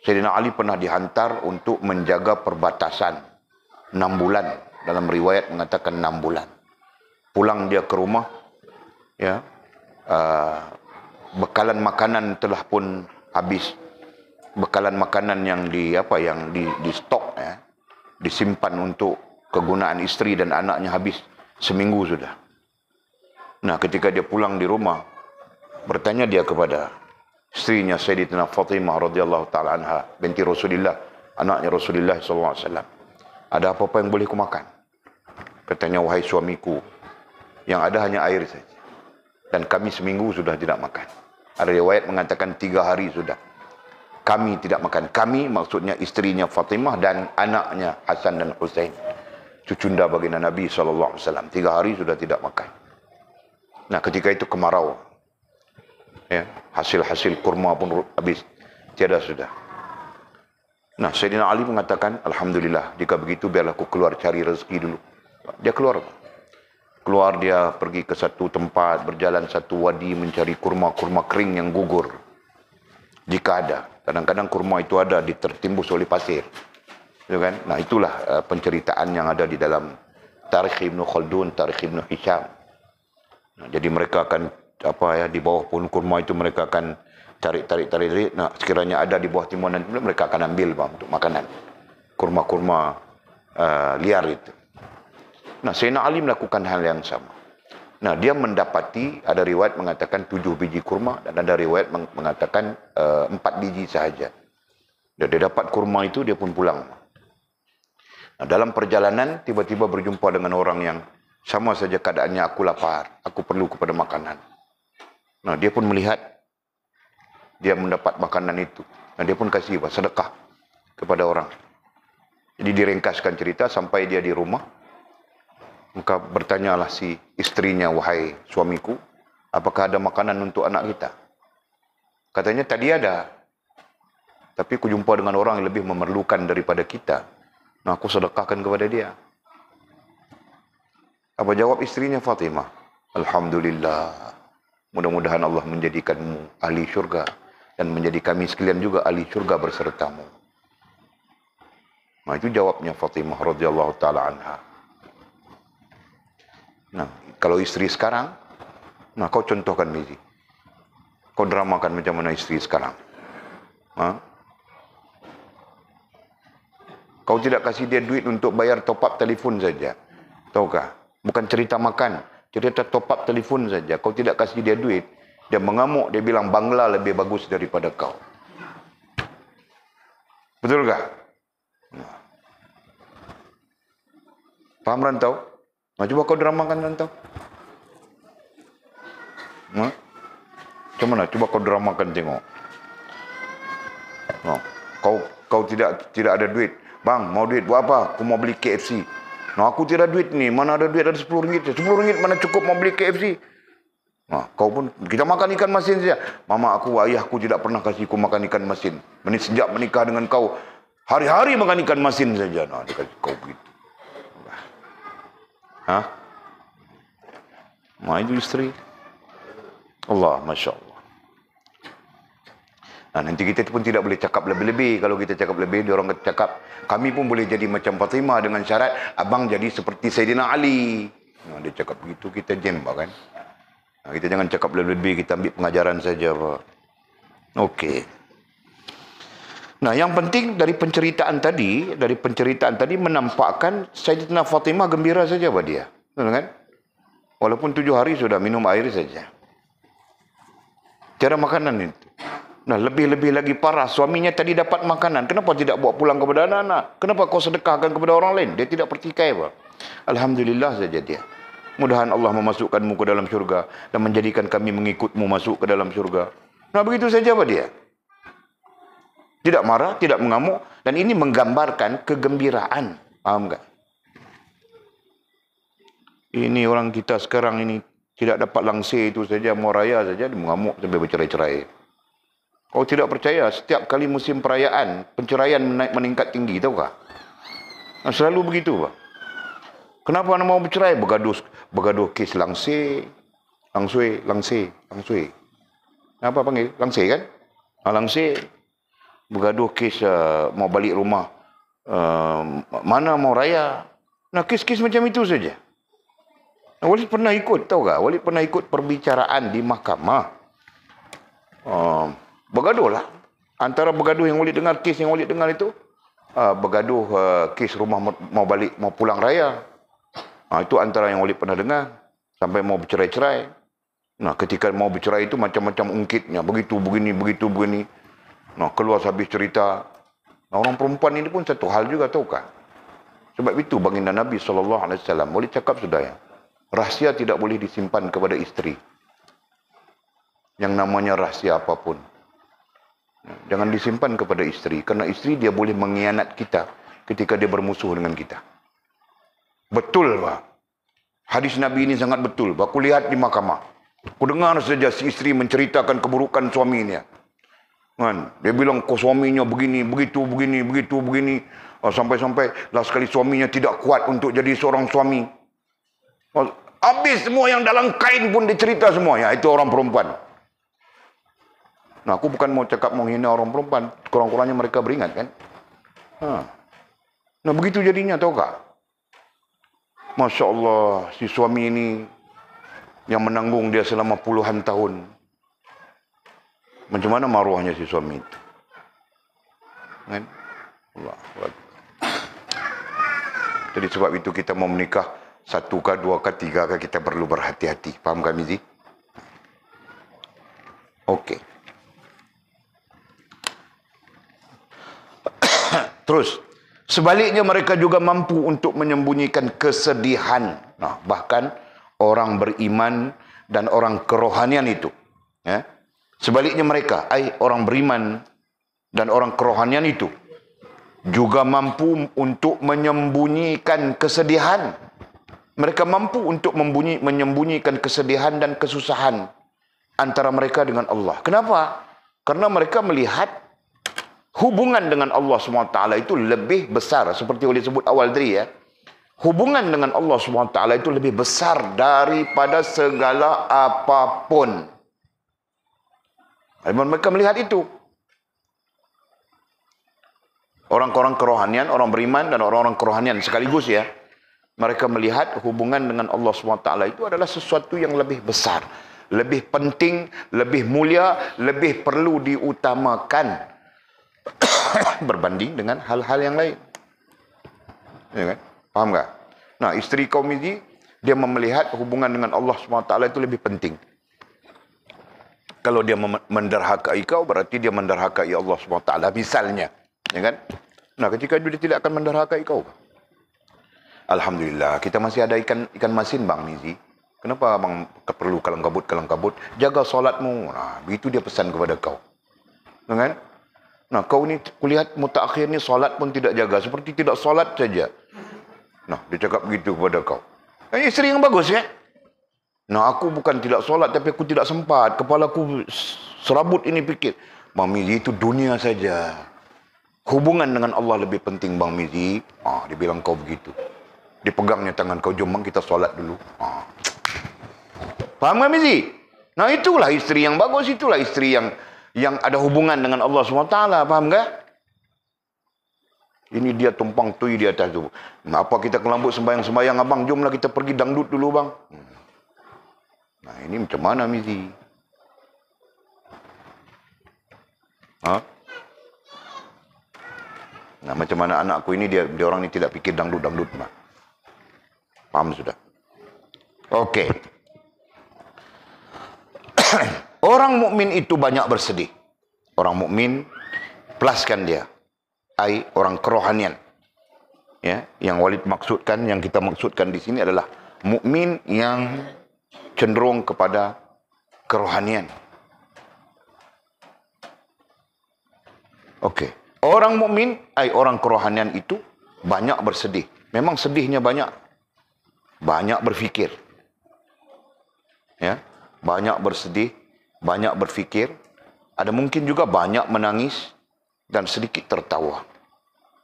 Sayyidina Ali pernah dihantar untuk menjaga perbatasan 6 bulan dalam riwayat mengatakan 6 bulan pulang dia ke rumah ya uh, bekalan makanan telah pun habis bekalan makanan yang di apa yang di di stok ya disimpan untuk kegunaan isteri dan anaknya habis seminggu sudah nah ketika dia pulang di rumah bertanya dia kepada istrinya Sayyidina Fatimah radhiyallahu taala anha binti Rasulullah anaknya Rasulullah sallallahu alaihi wasallam ada apa-apa yang boleh makan? katanya wahai suamiku yang ada hanya air saja. Dan kami seminggu sudah tidak makan. Ada riwayat mengatakan tiga hari sudah. Kami tidak makan. Kami maksudnya istrinya Fatimah dan anaknya Hasan dan Hussein. Cucunda baginda Nabi SAW. Tiga hari sudah tidak makan. Nah ketika itu kemarau. Ya, hasil-hasil kurma pun habis. Tiada sudah. Nah, Sayyidina Ali mengatakan, Alhamdulillah, jika begitu biarlah aku keluar cari rezeki dulu. Dia keluar keluar dia pergi ke satu tempat berjalan satu wadi mencari kurma-kurma kering yang gugur jika ada kadang-kadang kurma itu ada ditertimbus oleh pasir ya kan nah itulah uh, penceritaan yang ada di dalam tarikh Ibn Khaldun tarikh Ibn Hisham nah, jadi mereka akan apa ya di bawah pun kurma itu mereka akan cari tarik tarik tarik nah sekiranya ada di bawah timbunan mereka akan ambil bang untuk makanan kurma-kurma uh, liar itu Nah, Sayyidina Ali melakukan hal yang sama. Nah, dia mendapati ada riwayat mengatakan tujuh biji kurma dan ada riwayat mengatakan uh, empat biji sahaja. Dan dia dapat kurma itu, dia pun pulang. Nah, dalam perjalanan, tiba-tiba berjumpa dengan orang yang sama saja keadaannya aku lapar, aku perlu kepada makanan. Nah, dia pun melihat dia mendapat makanan itu. Nah, dia pun kasih sedekah kepada orang. Jadi direngkaskan cerita sampai dia di rumah, Maka bertanyalah si istrinya, wahai suamiku, apakah ada makanan untuk anak kita? Katanya tadi ada, tapi aku jumpa dengan orang yang lebih memerlukan daripada kita. Nah, aku sedekahkan kepada dia. Apa jawab istrinya Fatimah? Alhamdulillah. Mudah-mudahan Allah menjadikanmu ahli syurga. Dan menjadi kami sekalian juga ahli syurga bersertamu. Nah, itu jawabnya Fatimah radhiyallahu ta'ala anha. Nah, kalau istri sekarang, nah kau contohkan mizi. Kau dramakan macam mana istri sekarang. Ha? Kau tidak kasih dia duit untuk bayar top up telefon saja. Tahukah? Bukan cerita makan. Cerita top up telefon saja. Kau tidak kasih dia duit. Dia mengamuk. Dia bilang bangla lebih bagus daripada kau. Betulkah? Faham rantau? Faham Nah, cuba kau dramakan contoh. Nah, cuma nak cuba kau dramakan tengok. Nah, kau kau tidak tidak ada duit. Bang, mau duit buat apa? Aku mau beli KFC. Nah, aku tidak ada duit ni. Mana ada duit ada 10 ringgit. 10 ringgit mana cukup mau beli KFC? Nah, kau pun kita makan ikan masin saja. Mama aku, ayahku tidak pernah kasih aku makan ikan masin. Menit sejak menikah dengan kau, hari-hari makan ikan masin saja. Nah, dia kasi, kau begitu. Ha? Mak itu isteri. Allah, Masya Allah. Nah, nanti kita pun tidak boleh cakap lebih-lebih. Kalau kita cakap lebih, dia orang cakap. Kami pun boleh jadi macam Fatimah dengan syarat abang jadi seperti Sayyidina Ali. Nah, dia cakap begitu, kita jembak kan. Nah, kita jangan cakap lebih-lebih, kita ambil pengajaran saja. Okey. Nah, yang penting dari penceritaan tadi, dari penceritaan tadi menampakkan Sayyidina Fatimah gembira saja buat dia. Betul kan? Walaupun tujuh hari sudah minum air saja. cara makanan itu. Nah, lebih-lebih lagi parah. Suaminya tadi dapat makanan. Kenapa tidak bawa pulang kepada anak-anak? Kenapa kau sedekahkan kepada orang lain? Dia tidak pertikai apa. Alhamdulillah saja dia. Mudahan Allah memasukkanmu ke dalam syurga. Dan menjadikan kami mengikutmu masuk ke dalam syurga. Nah, begitu saja apa dia? Tidak marah, tidak mengamuk. Dan ini menggambarkan kegembiraan. Faham tak? Ini orang kita sekarang ini tidak dapat langsir itu saja, mau raya saja, dia mengamuk sampai bercerai-cerai. Kalau tidak percaya, setiap kali musim perayaan, penceraian menaik meningkat tinggi, tahukah? Nah, selalu begitu, Pak. Kenapa anda mau bercerai? Bergaduh, bergaduh kes langsir, langsui, langsir, langsui. Apa panggil? Langsir kan? Ah, langsir bergaduh kes uh, mau balik rumah uh, mana mau raya nah kes-kes macam itu saja nah, Walid pernah ikut tahu tak Walid pernah ikut perbicaraan di mahkamah uh, bergaduh lah antara bergaduh yang Walid dengar kes yang Walid dengar itu uh, bergaduh uh, kes rumah mau balik mau pulang raya nah, uh, itu antara yang Walid pernah dengar sampai mau bercerai-cerai nah ketika mau bercerai itu macam-macam ungkitnya begitu begini begitu begini Nah, keluar habis cerita. Nah, orang perempuan ini pun satu hal juga tahu kan? Sebab itu baginda Nabi sallallahu alaihi wasallam boleh cakap sudah ya. Rahsia tidak boleh disimpan kepada isteri. Yang namanya rahsia apapun. Jangan disimpan kepada isteri kerana isteri dia boleh mengkhianat kita ketika dia bermusuh dengan kita. Betul Pak. Hadis Nabi ini sangat betul. Aku lihat di mahkamah. Aku dengar saja si isteri menceritakan keburukan suaminya. Kan? Dia bilang kau suaminya begini, begitu, begini, begitu, begini. Ah, sampai-sampai lah sekali suaminya tidak kuat untuk jadi seorang suami. Ah, habis semua yang dalam kain pun dicerita semua. Ya, itu orang perempuan. Nah, aku bukan mau cakap menghina orang perempuan. Kurang-kurangnya mereka beringat, kan? Ha. Nah, begitu jadinya, tahu tak? Masya Allah, si suami ini yang menanggung dia selama puluhan tahun macam mana maruahnya si suami itu kan Allah jadi sebab itu kita mau menikah satu kah dua kah tiga kah kita perlu berhati-hati faham kami sih? Okey. Terus sebaliknya mereka juga mampu untuk menyembunyikan kesedihan. Nah, bahkan orang beriman dan orang kerohanian itu, ya. Eh? Sebaliknya mereka, ai orang beriman dan orang kerohanian itu juga mampu untuk menyembunyikan kesedihan. Mereka mampu untuk membunyi, menyembunyikan kesedihan dan kesusahan antara mereka dengan Allah. Kenapa? Karena mereka melihat hubungan dengan Allah SWT itu lebih besar. Seperti yang disebut awal tadi ya. Hubungan dengan Allah SWT itu lebih besar daripada segala apapun. Memang mereka melihat itu. Orang-orang kerohanian, orang beriman dan orang-orang kerohanian sekaligus ya. Mereka melihat hubungan dengan Allah SWT itu adalah sesuatu yang lebih besar. Lebih penting, lebih mulia, lebih perlu diutamakan. berbanding dengan hal-hal yang lain. Ya kan? Faham tak? Nah, istri kaum ini, dia memelihat hubungan dengan Allah SWT itu lebih penting kalau dia menderhakai kau berarti dia menderhakai Allah SWT misalnya ya kan nah ketika dia tidak akan menderhakai kau Alhamdulillah kita masih ada ikan ikan masin bang Nizi. kenapa bang perlu kalang kabut. jaga solatmu nah itu dia pesan kepada kau ya kan nah kau ni kulihat mutakhir ni solat pun tidak jaga seperti tidak solat saja nah dia cakap begitu kepada kau eh, istri yang bagus ya Nah, aku bukan tidak solat tapi aku tidak sempat. Kepala aku serabut ini fikir. Bang Mizi itu dunia saja. Hubungan dengan Allah lebih penting Bang Mizi. Ah, dia bilang kau begitu. Dipegangnya tangan kau. Jom bang kita solat dulu. Ah. Faham Bang Mizi? Nah itulah isteri yang bagus. Itulah isteri yang yang ada hubungan dengan Allah SWT. Faham tak? Ini dia tumpang tui di atas tu. Apa kita kelambut sembahyang-sembahyang abang? Jomlah kita pergi dangdut dulu bang. Hmm. Nah ini macam mana Mizi? Ha? Nah macam mana anakku ini dia dia orang ini tidak fikir dangdut dangdut mah. Paham sudah. Okey. orang mukmin itu banyak bersedih. Orang mukmin plaskan dia. Ai orang kerohanian. Ya, yang Walid maksudkan, yang kita maksudkan di sini adalah mukmin yang cenderung kepada kerohanian. Okey, orang mukmin, ai orang kerohanian itu banyak bersedih. Memang sedihnya banyak. Banyak berfikir. Ya, banyak bersedih, banyak berfikir, ada mungkin juga banyak menangis dan sedikit tertawa.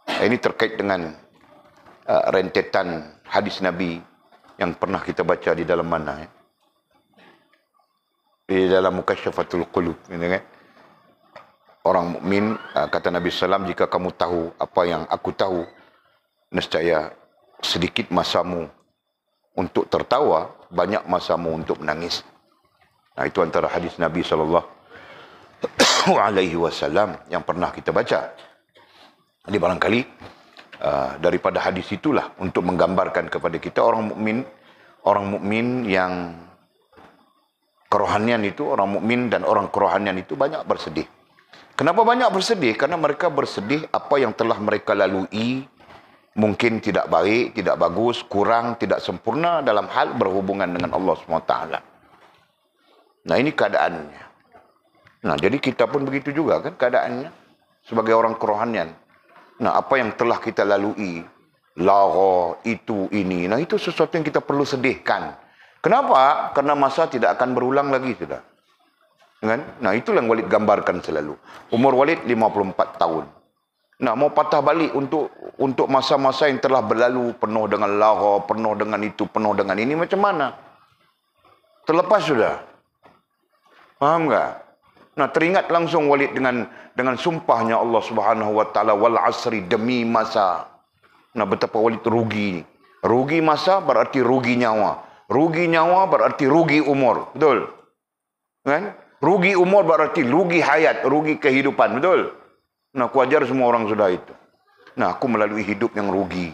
Ini terkait dengan uh, rentetan hadis Nabi yang pernah kita baca di dalam mana ya di dalam mukasyafatul qulub gitu ya kan orang mukmin ah, kata Nabi sallam jika kamu tahu apa yang aku tahu nescaya sedikit masamu untuk tertawa banyak masamu untuk menangis nah itu antara hadis Nabi sallallahu alaihi wasallam yang pernah kita baca jadi barangkali ah, daripada hadis itulah untuk menggambarkan kepada kita orang mukmin orang mukmin yang kerohanian itu orang mukmin dan orang kerohanian itu banyak bersedih. Kenapa banyak bersedih? Karena mereka bersedih apa yang telah mereka lalui mungkin tidak baik, tidak bagus, kurang, tidak sempurna dalam hal berhubungan dengan Allah Subhanahu SWT. Nah ini keadaannya. Nah jadi kita pun begitu juga kan keadaannya sebagai orang kerohanian. Nah apa yang telah kita lalui, lara itu ini, nah itu sesuatu yang kita perlu sedihkan. Kenapa? Karena masa tidak akan berulang lagi sudah. Kan? Nah, itulah yang Walid gambarkan selalu. Umur Walid 54 tahun. Nah, mau patah balik untuk untuk masa-masa yang telah berlalu penuh dengan lara, penuh dengan itu, penuh dengan ini macam mana? Terlepas sudah. Faham enggak? Nah, teringat langsung Walid dengan dengan sumpahnya Allah Subhanahu wa taala wal asri demi masa. Nah, betapa Walid rugi. Rugi masa berarti rugi nyawa. Rugi nyawa berarti rugi umur. Betul? Kan? Rugi umur berarti rugi hayat, rugi kehidupan. Betul? Nah, aku ajar semua orang sudah itu. Nah, aku melalui hidup yang rugi.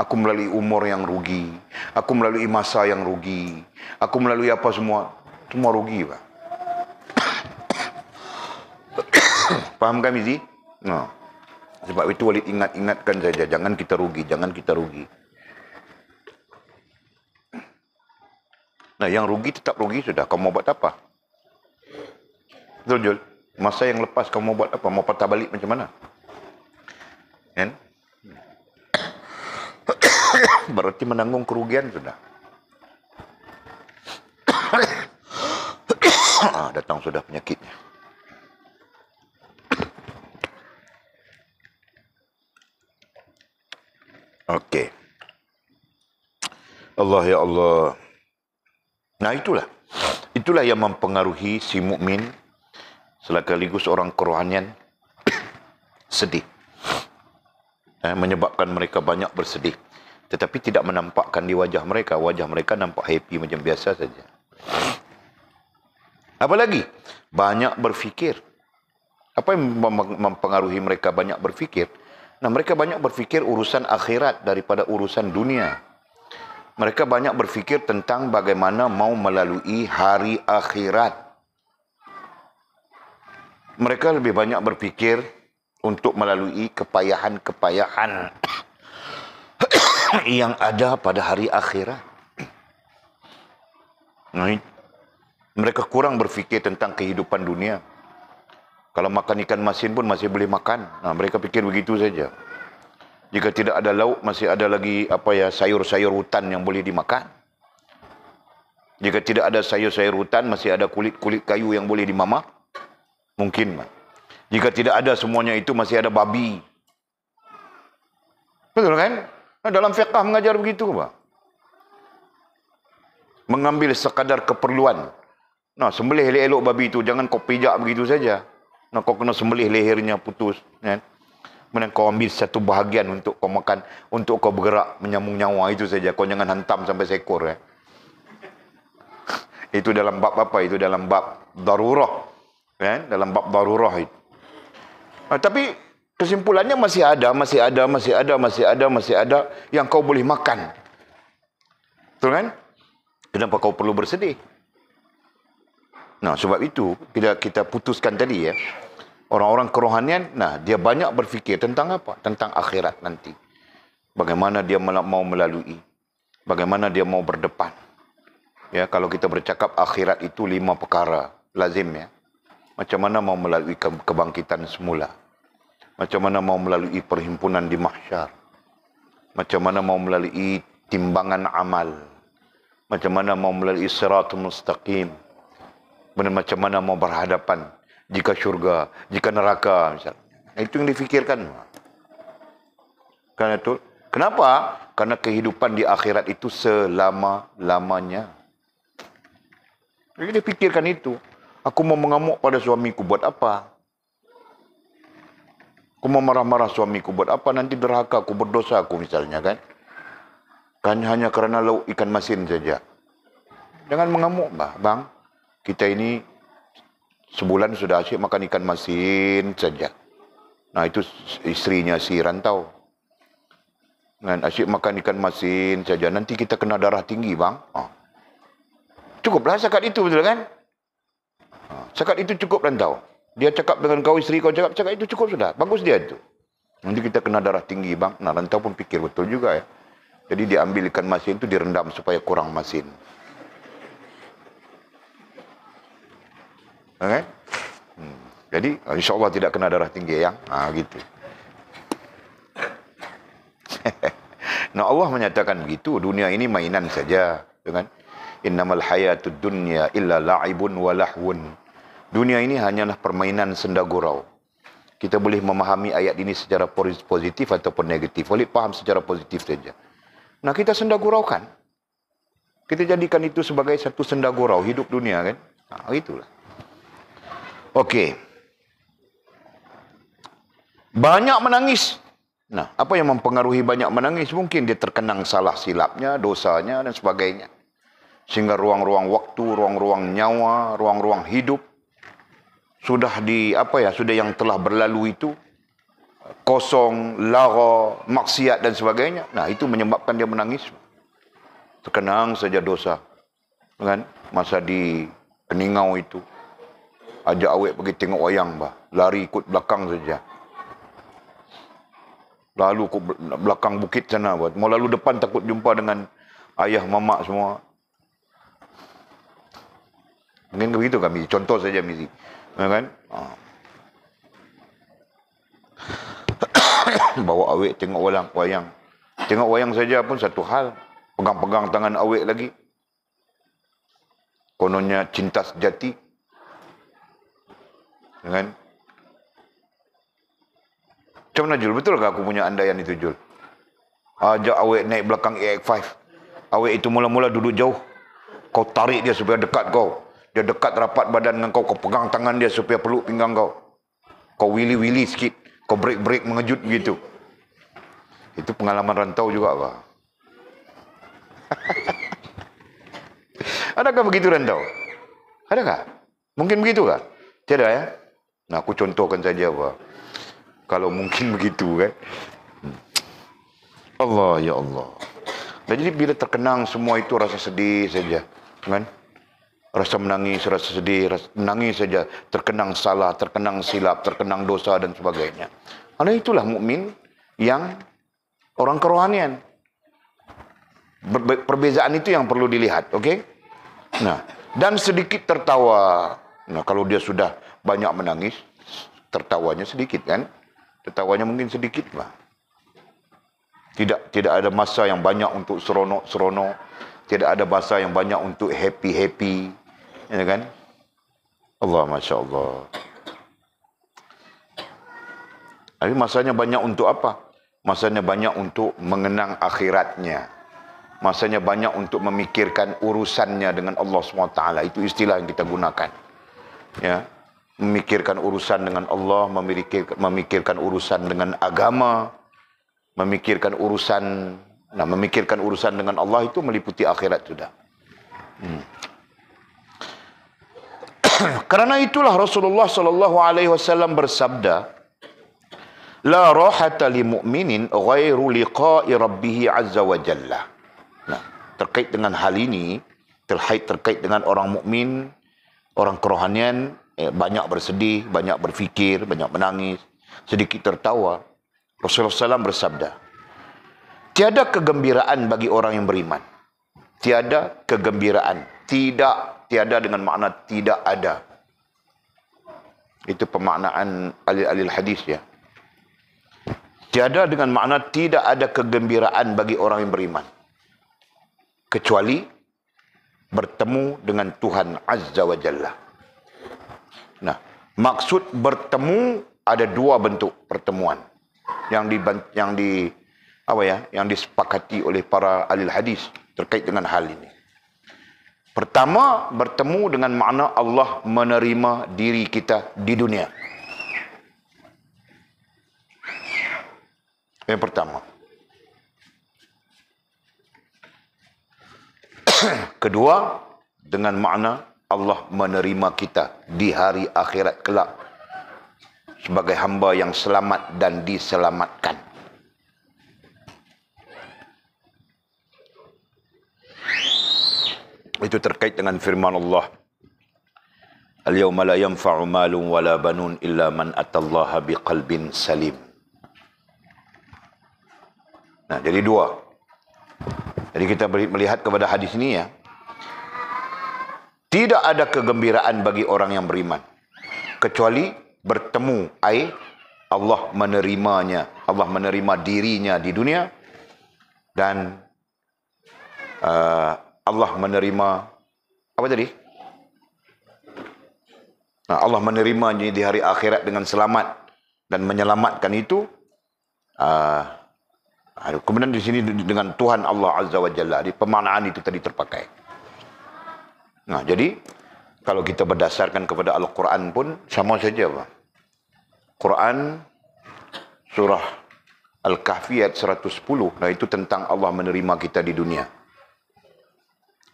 Aku melalui umur yang rugi. Aku melalui masa yang rugi. Aku melalui apa semua. Semua rugi, Pak. Faham kami, Zee? Nah. Sebab itu, Walid ingat-ingatkan saja. Jangan kita rugi, jangan kita rugi. Nah, yang rugi tetap rugi sudah. Kamu mau buat apa? Betul, Jol. Masa yang lepas kamu mau buat apa? Mau patah balik macam mana? Kan? Berarti menanggung kerugian sudah. ah, datang sudah penyakitnya. Okey. Allah ya Allah. Nah itulah. Itulah yang mempengaruhi si mukmin sekaligus orang kerohanian sedih. Eh, menyebabkan mereka banyak bersedih. Tetapi tidak menampakkan di wajah mereka. Wajah mereka nampak happy macam biasa saja. Apalagi banyak berfikir. Apa yang mempengaruhi mereka banyak berfikir? Nah, mereka banyak berfikir urusan akhirat daripada urusan dunia mereka banyak berfikir tentang bagaimana mau melalui hari akhirat. Mereka lebih banyak berfikir untuk melalui kepayahan-kepayahan yang ada pada hari akhirat. Mereka kurang berfikir tentang kehidupan dunia. Kalau makan ikan masin pun masih boleh makan. Nah, mereka fikir begitu saja. Jika tidak ada lauk masih ada lagi apa ya sayur-sayur hutan yang boleh dimakan. Jika tidak ada sayur-sayur hutan masih ada kulit-kulit kayu yang boleh dimamak. Mungkin. Jika tidak ada semuanya itu masih ada babi. Betul kan? Nah, dalam fiqah mengajar begitu, Pak. Mengambil sekadar keperluan. Nah, sembelih elok-elok babi itu jangan kau pijak begitu saja. Nah, kau kena sembelih lehernya putus, kan? kemudian kau ambil satu bahagian untuk kau makan, untuk kau bergerak menyambung nyawa itu saja. Kau jangan hantam sampai seekor ya. itu dalam bab apa? Itu dalam bab darurah. Ya, dalam bab darurah itu. Nah, tapi kesimpulannya masih ada, masih ada, masih ada, masih ada, masih ada yang kau boleh makan. Betul kan? Kenapa kau perlu bersedih? Nah, sebab itu kita kita putuskan tadi ya orang-orang kerohanian, nah dia banyak berfikir tentang apa? Tentang akhirat nanti. Bagaimana dia mau melalui? Bagaimana dia mau berdepan? Ya, kalau kita bercakap akhirat itu lima perkara lazim ya. Macam mana mau melalui kebangkitan semula? Macam mana mau melalui perhimpunan di mahsyar? Macam mana mau melalui timbangan amal? Macam mana mau melalui siratul mustaqim? Benar macam mana mau berhadapan jika syurga, jika neraka misalnya. Itu yang difikirkan. Karena itu, kenapa? Karena kehidupan di akhirat itu selama-lamanya. Jadi difikirkan itu. Aku mau mengamuk pada suamiku buat apa? Aku mau marah-marah suamiku buat apa? Nanti derhaka aku berdosa aku misalnya kan? Kan hanya kerana lauk ikan masin saja. Jangan mengamuk, bang. Kita ini sebulan sudah asyik makan ikan masin saja. Nah itu istrinya si rantau. Dan asyik makan ikan masin saja. Nanti kita kena darah tinggi bang. Oh. Cukuplah cakap itu betul kan? Cakap ha, itu cukup rantau. Dia cakap dengan kau istri kau cakap cakap itu cukup sudah. Bagus dia itu. Nanti kita kena darah tinggi bang. Nah rantau pun pikir betul juga ya. Jadi dia ambil ikan masin itu direndam supaya kurang masin. Okay? Ha, hmm. Jadi ha, insyaAllah tidak kena darah tinggi yang, Ha, gitu. nah Allah menyatakan begitu. Dunia ini mainan saja. Dengan innamal Hayatud dunya illa la'ibun walahun. Dunia ini hanyalah permainan senda gurau. Kita boleh memahami ayat ini secara positif ataupun negatif. Boleh faham secara positif saja. Nah kita senda gurau kan? Kita jadikan itu sebagai satu senda gurau hidup dunia kan? Nah, ha, itulah. Okey. Banyak menangis. Nah, apa yang mempengaruhi banyak menangis? Mungkin dia terkenang salah silapnya, dosanya dan sebagainya. Sehingga ruang-ruang waktu, ruang-ruang nyawa, ruang-ruang hidup sudah di apa ya, sudah yang telah berlalu itu kosong, lara, maksiat dan sebagainya. Nah, itu menyebabkan dia menangis. Terkenang saja dosa. Kan? Masa di Keningau itu, ajak awek pergi tengok wayang bah. Lari ikut belakang saja. Lalu ikut belakang bukit sana bah. Mau lalu depan takut jumpa dengan ayah mamak semua. Mungkin begitu kami. Contoh saja Mizi. Ya, kan? Ha. Bawa awek tengok wayang, wayang. Tengok wayang saja pun satu hal. Pegang-pegang tangan awek lagi. Kononnya cinta sejati dengan ya macam mana Jul? Betul ke aku punya anda yang itu Jul? Ajak awak naik belakang EX5. Awak itu mula-mula duduk jauh. Kau tarik dia supaya dekat kau. Dia dekat rapat badan dengan kau. Kau pegang tangan dia supaya peluk pinggang kau. Kau wili-wili sikit. Kau break-break mengejut begitu. Itu pengalaman rantau juga lah. Adakah begitu rantau? Adakah? Mungkin begitu kah? Tiada ya? Nah, aku contohkan saja apa. Kalau mungkin begitu kan. Hmm. Allah ya Allah. Dan jadi bila terkenang semua itu rasa sedih saja. Kan? Rasa menangis, rasa sedih, rasa menangis saja. Terkenang salah, terkenang silap, terkenang dosa dan sebagainya. Ada itulah mukmin yang orang kerohanian. Perbezaan itu yang perlu dilihat. Okay? Nah, dan sedikit tertawa. Nah, kalau dia sudah banyak menangis, tertawanya sedikit kan? Tertawanya mungkin sedikit lah. Tidak tidak ada masa yang banyak untuk seronok-seronok. Tidak ada masa yang banyak untuk happy-happy. Ya kan? Allah Masya Allah. Tapi masanya banyak untuk apa? Masanya banyak untuk mengenang akhiratnya. Masanya banyak untuk memikirkan urusannya dengan Allah SWT. Itu istilah yang kita gunakan. Ya, memikirkan urusan dengan Allah, memikirkan, memikirkan urusan dengan agama, memikirkan urusan nah memikirkan urusan dengan Allah itu meliputi akhirat sudah. Hmm. Karena itulah Rasulullah sallallahu alaihi wasallam bersabda, "La rahata li mu'minin ghairu liqa'i rabbih azza jalla." Nah, terkait dengan hal ini, terkait terkait dengan orang mukmin, orang kerohanian, eh, banyak bersedih, banyak berfikir, banyak menangis, sedikit tertawa. Rasulullah SAW bersabda, Tiada kegembiraan bagi orang yang beriman. Tiada kegembiraan. Tidak, tiada dengan makna tidak ada. Itu pemaknaan alil-alil hadis ya. Tiada dengan makna tidak ada kegembiraan bagi orang yang beriman. Kecuali bertemu dengan Tuhan Azza wa Jalla. Maksud bertemu ada dua bentuk pertemuan yang di yang di apa ya yang disepakati oleh para ahli hadis terkait dengan hal ini. Pertama bertemu dengan makna Allah menerima diri kita di dunia. Yang pertama. Kedua dengan makna Allah menerima kita di hari akhirat kelak sebagai hamba yang selamat dan diselamatkan. Itu terkait dengan firman Allah. Al-yawma la yanfa'u malun wala banun illa man atallaha biqalbin salim. Nah, jadi dua. Jadi kita melihat kepada hadis ini ya. Tidak ada kegembiraan bagi orang yang beriman. Kecuali bertemu air. Allah menerimanya. Allah menerima dirinya di dunia. Dan uh, Allah menerima... Apa tadi? Nah, Allah menerimanya di hari akhirat dengan selamat. Dan menyelamatkan itu. Uh, kemudian di sini dengan Tuhan Allah Azza wa Jalla. pemanaan itu tadi terpakai. Nah, jadi kalau kita berdasarkan kepada Al-Quran pun sama saja, Pak. Quran surah Al-Kahfi ayat 110. Nah, itu tentang Allah menerima kita di dunia.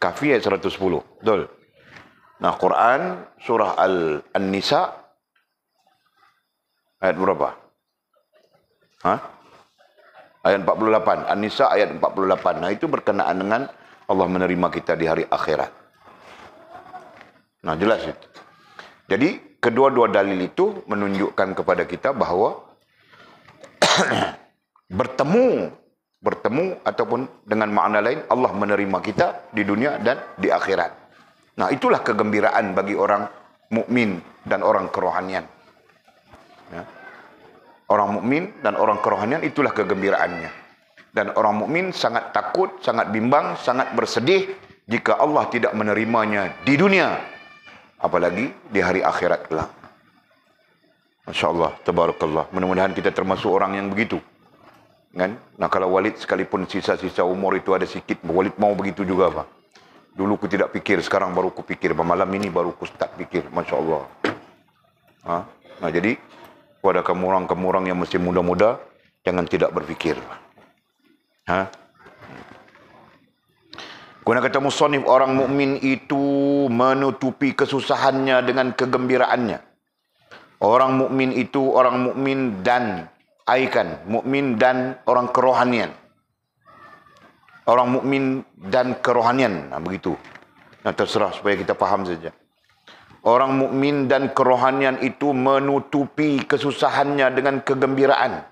Kahfi ayat 110. Betul. Nah, Quran surah Al-Nisa ayat berapa? Hah? Ayat 48. An-Nisa ayat 48. Nah, itu berkenaan dengan Allah menerima kita di hari akhirat. Nah, jelas itu. Jadi, kedua-dua dalil itu menunjukkan kepada kita bahawa bertemu bertemu ataupun dengan makna lain Allah menerima kita di dunia dan di akhirat. Nah, itulah kegembiraan bagi orang mukmin dan orang kerohanian. Ya. Orang mukmin dan orang kerohanian itulah kegembiraannya. Dan orang mukmin sangat takut, sangat bimbang, sangat bersedih jika Allah tidak menerimanya di dunia apalagi di hari akhirat kelak. Masya-Allah, tabarakallah. Mudah-mudahan kita termasuk orang yang begitu. Kan? Nah, kalau Walid sekalipun sisa-sisa umur itu ada sikit, Walid mau begitu juga, Pak. Dulu ku tidak fikir, sekarang baru ku fikir. Malam ini baru ku tak fikir, Masya Allah. Ha? Nah, jadi, kepada kamu orang-kamu orang yang masih muda-muda, jangan tidak berfikir. Ha? Guna kata musonif orang mukmin itu menutupi kesusahannya dengan kegembiraannya. Orang mukmin itu orang mukmin dan aikan, mukmin dan orang kerohanian. Orang mukmin dan kerohanian, nah, begitu. Nah, terserah supaya kita faham saja. Orang mukmin dan kerohanian itu menutupi kesusahannya dengan kegembiraan.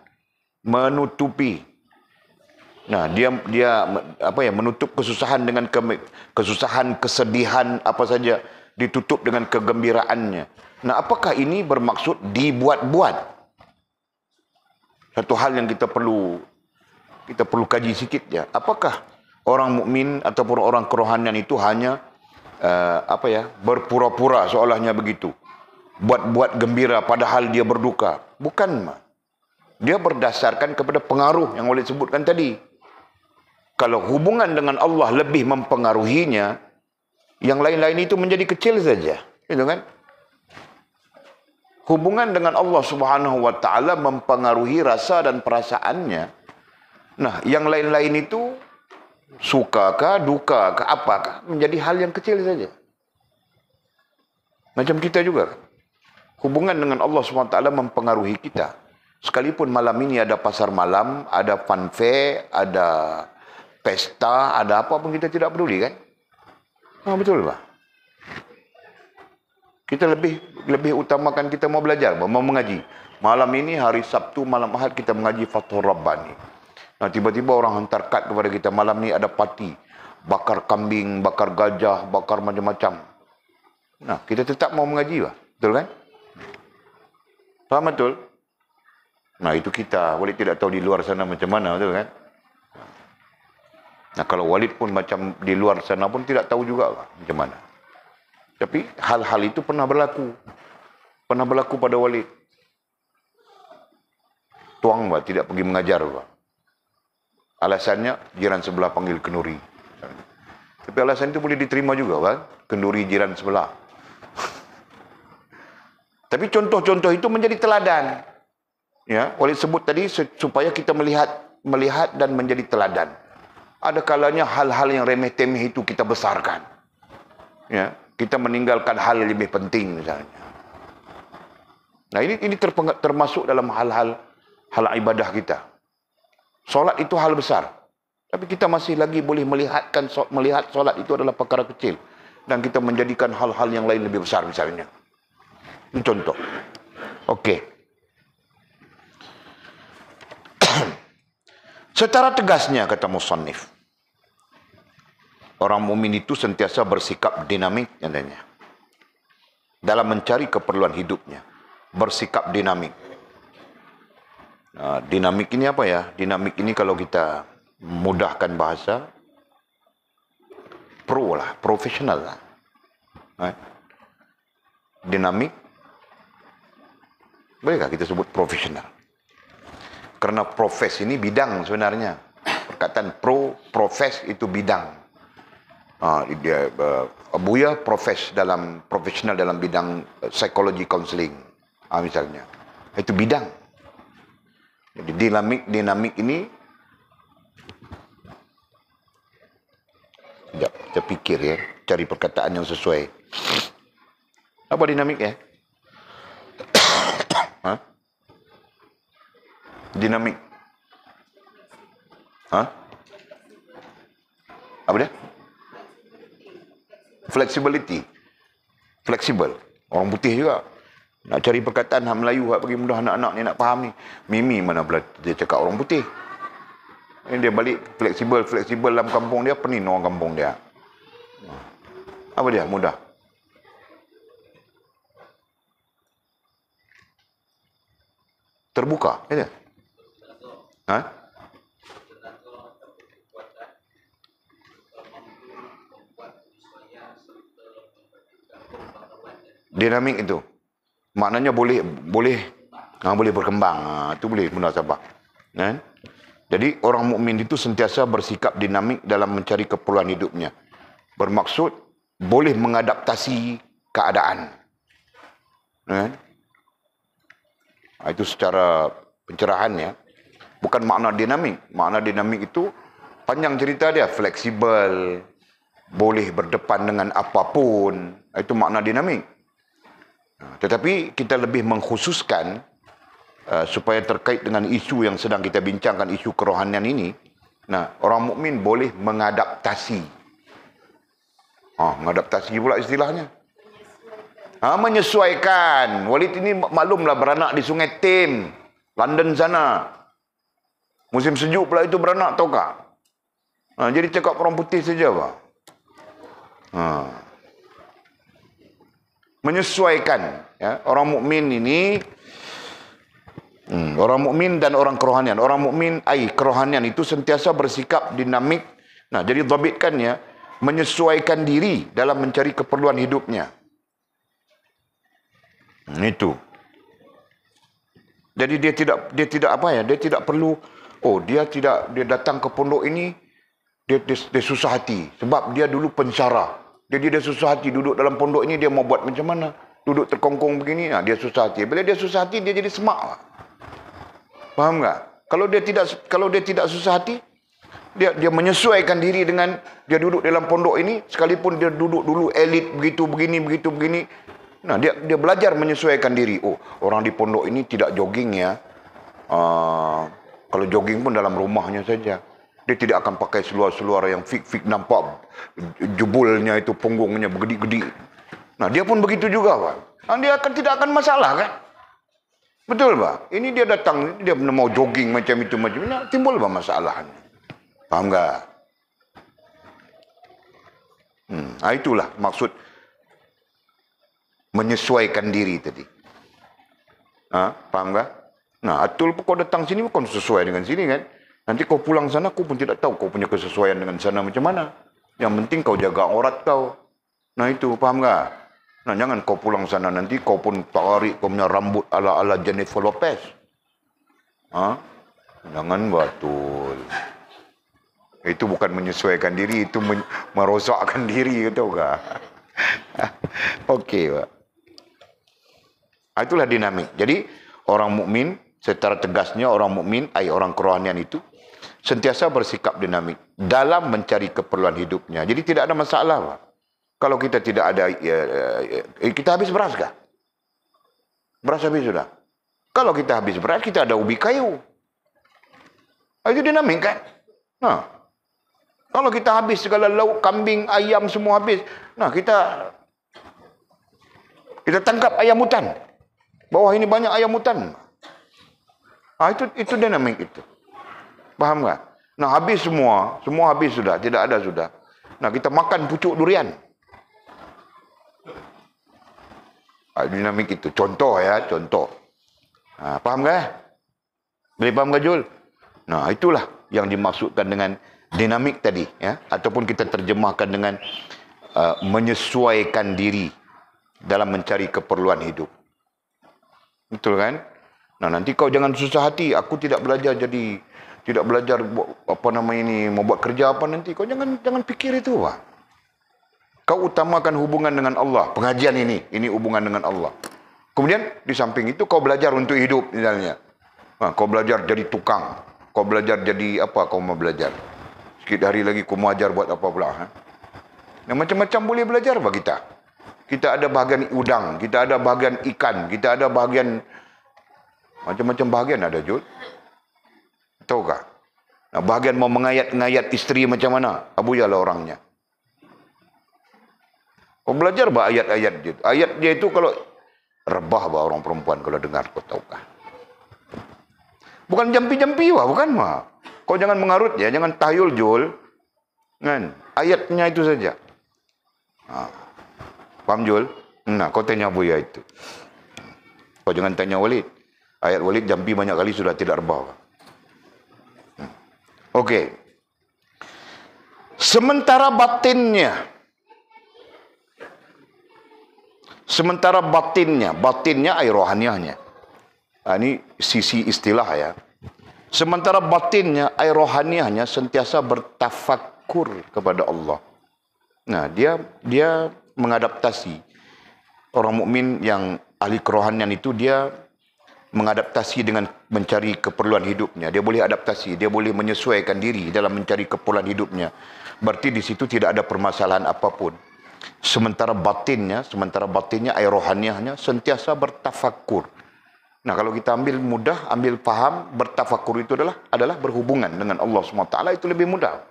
Menutupi Nah, dia dia apa ya menutup kesusahan dengan ke, kesusahan, kesedihan apa saja ditutup dengan kegembiraannya. Nah, apakah ini bermaksud dibuat-buat? Satu hal yang kita perlu kita perlu kaji sikit ya. Apakah orang mukmin ataupun orang kerohanian itu hanya uh, apa ya, berpura-pura seolahnya begitu. Buat-buat gembira padahal dia berduka. Bukan, mah Dia berdasarkan kepada pengaruh yang oleh sebutkan tadi kalau hubungan dengan Allah lebih mempengaruhinya, yang lain-lain itu menjadi kecil saja. Gitu kan? Hubungan dengan Allah Subhanahu wa taala mempengaruhi rasa dan perasaannya. Nah, yang lain-lain itu sukakah, dukakah, apakah menjadi hal yang kecil saja. Macam kita juga. Hubungan dengan Allah SWT mempengaruhi kita. Sekalipun malam ini ada pasar malam, ada fanfare, ada pesta, ada apa pun kita tidak peduli kan? Ha, betul lah. Kita lebih lebih utamakan kita mau belajar, mau mengaji. Malam ini hari Sabtu malam Ahad kita mengaji Fathur Rabbani. Nah, tiba-tiba orang hantar kad kepada kita malam ni ada parti. Bakar kambing, bakar gajah, bakar macam-macam. Nah, kita tetap mau mengaji lah. Betul kan? Faham betul? Nah, itu kita. Boleh tidak tahu di luar sana macam mana, betul kan? Nah, kalau Walid pun macam di luar sana pun tidak tahu juga lah macam mana. Tapi hal-hal itu pernah berlaku. Pernah berlaku pada Walid. Tuang Pak tidak pergi mengajar Pak. Alasannya jiran sebelah panggil kenduri. Tapi alasan itu boleh diterima juga Pak. Kenduri jiran sebelah. Tapi contoh-contoh itu menjadi teladan. Ya, Walid sebut tadi supaya kita melihat melihat dan menjadi teladan ada kalanya hal-hal yang remeh temeh itu kita besarkan. Ya, kita meninggalkan hal yang lebih penting misalnya. Nah, ini ini termasuk dalam hal-hal hal ibadah kita. Solat itu hal besar. Tapi kita masih lagi boleh melihatkan melihat solat itu adalah perkara kecil dan kita menjadikan hal-hal yang lain lebih besar misalnya. Ini contoh. Okey. Secara tegasnya kata Musonif Orang mumin itu sentiasa bersikap dinamik adanya. Dalam mencari keperluan hidupnya. Bersikap dinamik. Nah, dinamik ini apa ya? Dinamik ini kalau kita mudahkan bahasa. Pro lah. Profesional lah. Right? Dinamik. Bolehkah kita sebut profesional? Kerana profes ini bidang sebenarnya. Perkataan pro, profes itu bidang. Ha, dia, uh, eh, Buya profes dalam profesional dalam bidang eh, psikologi counseling ha, misalnya. Itu bidang. Jadi dinamik dinamik ini tidak kita ya. Cari perkataan yang sesuai. Apa dinamik ya? Hah? dinamik. Ha? Apa dia? Flexibility. fleksibel. Orang putih juga. Nak cari perkataan hak Melayu hak bagi mudah anak-anak ni nak faham ni. Mimi mana pula dia cakap orang putih. Ini dia balik fleksibel, fleksibel dalam kampung dia, penin orang kampung dia. Apa dia mudah? Terbuka. Ya dia? Ha? Dinamik itu. Maknanya boleh boleh ha, boleh berkembang. Ha, itu boleh benar sabar. Ha? Jadi orang mukmin itu sentiasa bersikap dinamik dalam mencari keperluan hidupnya. Bermaksud boleh mengadaptasi keadaan. Ha? Ha, itu secara pencerahan ya bukan makna dinamik. Makna dinamik itu panjang cerita dia fleksibel, boleh berdepan dengan apapun. Itu makna dinamik. Tetapi kita lebih mengkhususkan uh, supaya terkait dengan isu yang sedang kita bincangkan isu kerohanian ini. Nah, orang mukmin boleh mengadaptasi. Ah, mengadaptasi pula istilahnya. Ha, menyesuaikan. Walid ini maklumlah beranak di Sungai Tim, London sana. Musim sejuk pula itu beranak tau Ha, jadi cakap orang putih saja apa? Ha. Menyesuaikan ya, orang mukmin ini hmm, orang mukmin dan orang kerohanian. Orang mukmin ai kerohanian itu sentiasa bersikap dinamik. Nah, jadi ya, menyesuaikan diri dalam mencari keperluan hidupnya. Hmm, itu. Jadi dia tidak dia tidak apa ya? Dia tidak perlu oh dia tidak dia datang ke pondok ini dia, dia, dia susah hati sebab dia dulu pencara jadi dia susah hati duduk dalam pondok ini dia mau buat macam mana duduk terkongkong begini nah, dia susah hati bila dia susah hati dia jadi semak lah. faham tak kalau dia tidak kalau dia tidak susah hati dia dia menyesuaikan diri dengan dia duduk dalam pondok ini sekalipun dia duduk dulu elit begitu begini begitu begini nah dia dia belajar menyesuaikan diri oh orang di pondok ini tidak jogging ya uh, kalau jogging pun dalam rumahnya saja. Dia tidak akan pakai seluar-seluar yang fik-fik nampak jubulnya itu punggungnya bergedik-gedik. Nah, dia pun begitu juga, Pak. Dan dia akan tidak akan masalah kan? Betul, Pak. Ini dia datang, dia benar mau jogging macam itu macam itu, timbul Pak masalahnya. Paham enggak? Hmm, nah itulah maksud menyesuaikan diri tadi. Ha, ah, paham enggak? Nah, atul pun kau datang sini bukan sesuai dengan sini kan. Nanti kau pulang sana, aku pun tidak tahu kau punya kesesuaian dengan sana macam mana. Yang penting kau jaga orat kau. Nah itu, faham tak? Nah, jangan kau pulang sana nanti kau pun tarik kau punya rambut ala-ala Jennifer Lopez. Ha? Jangan batul. Itu bukan menyesuaikan diri, itu men- merosakkan diri, tahu tak? Okey, Pak. Itulah dinamik. Jadi, orang mukmin Secara tegasnya orang mukmin, ayat orang kerohanian itu sentiasa bersikap dinamik dalam mencari keperluan hidupnya. Jadi tidak ada masalah. Pak. Kalau kita tidak ada ya, ya, kita habis beras kah? Beras habis sudah. Kalau kita habis beras, kita ada ubi kayu. Ah, itu dinamik kan? Nah. Kalau kita habis segala lauk, kambing, ayam semua habis. Nah, kita kita tangkap ayam hutan. Bawah ini banyak ayam hutan. Ha, itu itu dinamik itu. Faham tak? Nah, habis semua. Semua habis sudah. Tidak ada sudah. Nah, kita makan pucuk durian. Ha, ah, dinamik itu. Contoh ya, contoh. Ha, faham tak? Boleh faham tak, Jul? Nah, itulah yang dimaksudkan dengan dinamik tadi. ya, Ataupun kita terjemahkan dengan uh, menyesuaikan diri dalam mencari keperluan hidup. Betul kan? Betul kan? Nah nanti kau jangan susah hati. Aku tidak belajar jadi tidak belajar buat, apa nama ini mau buat kerja apa nanti. Kau jangan jangan fikir itu pak. Kau utamakan hubungan dengan Allah. Pengajian ini ini hubungan dengan Allah. Kemudian di samping itu kau belajar untuk hidup misalnya. Nah, kau belajar jadi tukang. Kau belajar jadi apa kau mau belajar. Sikit hari lagi kau mau ajar buat apa pula. Ha? Nah, macam-macam boleh belajar bagi kita. Kita ada bahagian udang. Kita ada bahagian ikan. Kita ada bahagian macam-macam bahagian ada, Jul. Tahu tak? Nah, bahagian mau mengayat-ngayat isteri macam mana? Abu Yala lah orangnya. Kau belajar bah ayat-ayat dia. Ayat dia itu kalau rebah bah orang perempuan kalau dengar kau tahu kah? Bukan jampi-jampi wah, bukan mah. Kau jangan mengarut ya, jangan tahyul jul. Kan? Ayatnya itu saja. Nah. Ha. Paham jul? Nah, kau tanya Buya itu. Kau jangan tanya Walid. Ayat Walid Jambi banyak kali sudah tidak rebah. Hmm. Okey. Sementara batinnya. Sementara batinnya. Batinnya air rohaniahnya. Ah, ini sisi istilah ya. Sementara batinnya air rohaniahnya sentiasa bertafakur kepada Allah. Nah, dia dia mengadaptasi orang mukmin yang ahli kerohanian itu dia mengadaptasi dengan mencari keperluan hidupnya. Dia boleh adaptasi, dia boleh menyesuaikan diri dalam mencari keperluan hidupnya. Berarti di situ tidak ada permasalahan apapun. Sementara batinnya, sementara batinnya, air rohaniahnya sentiasa bertafakur. Nah kalau kita ambil mudah, ambil paham, bertafakur itu adalah adalah berhubungan dengan Allah SWT itu lebih mudah.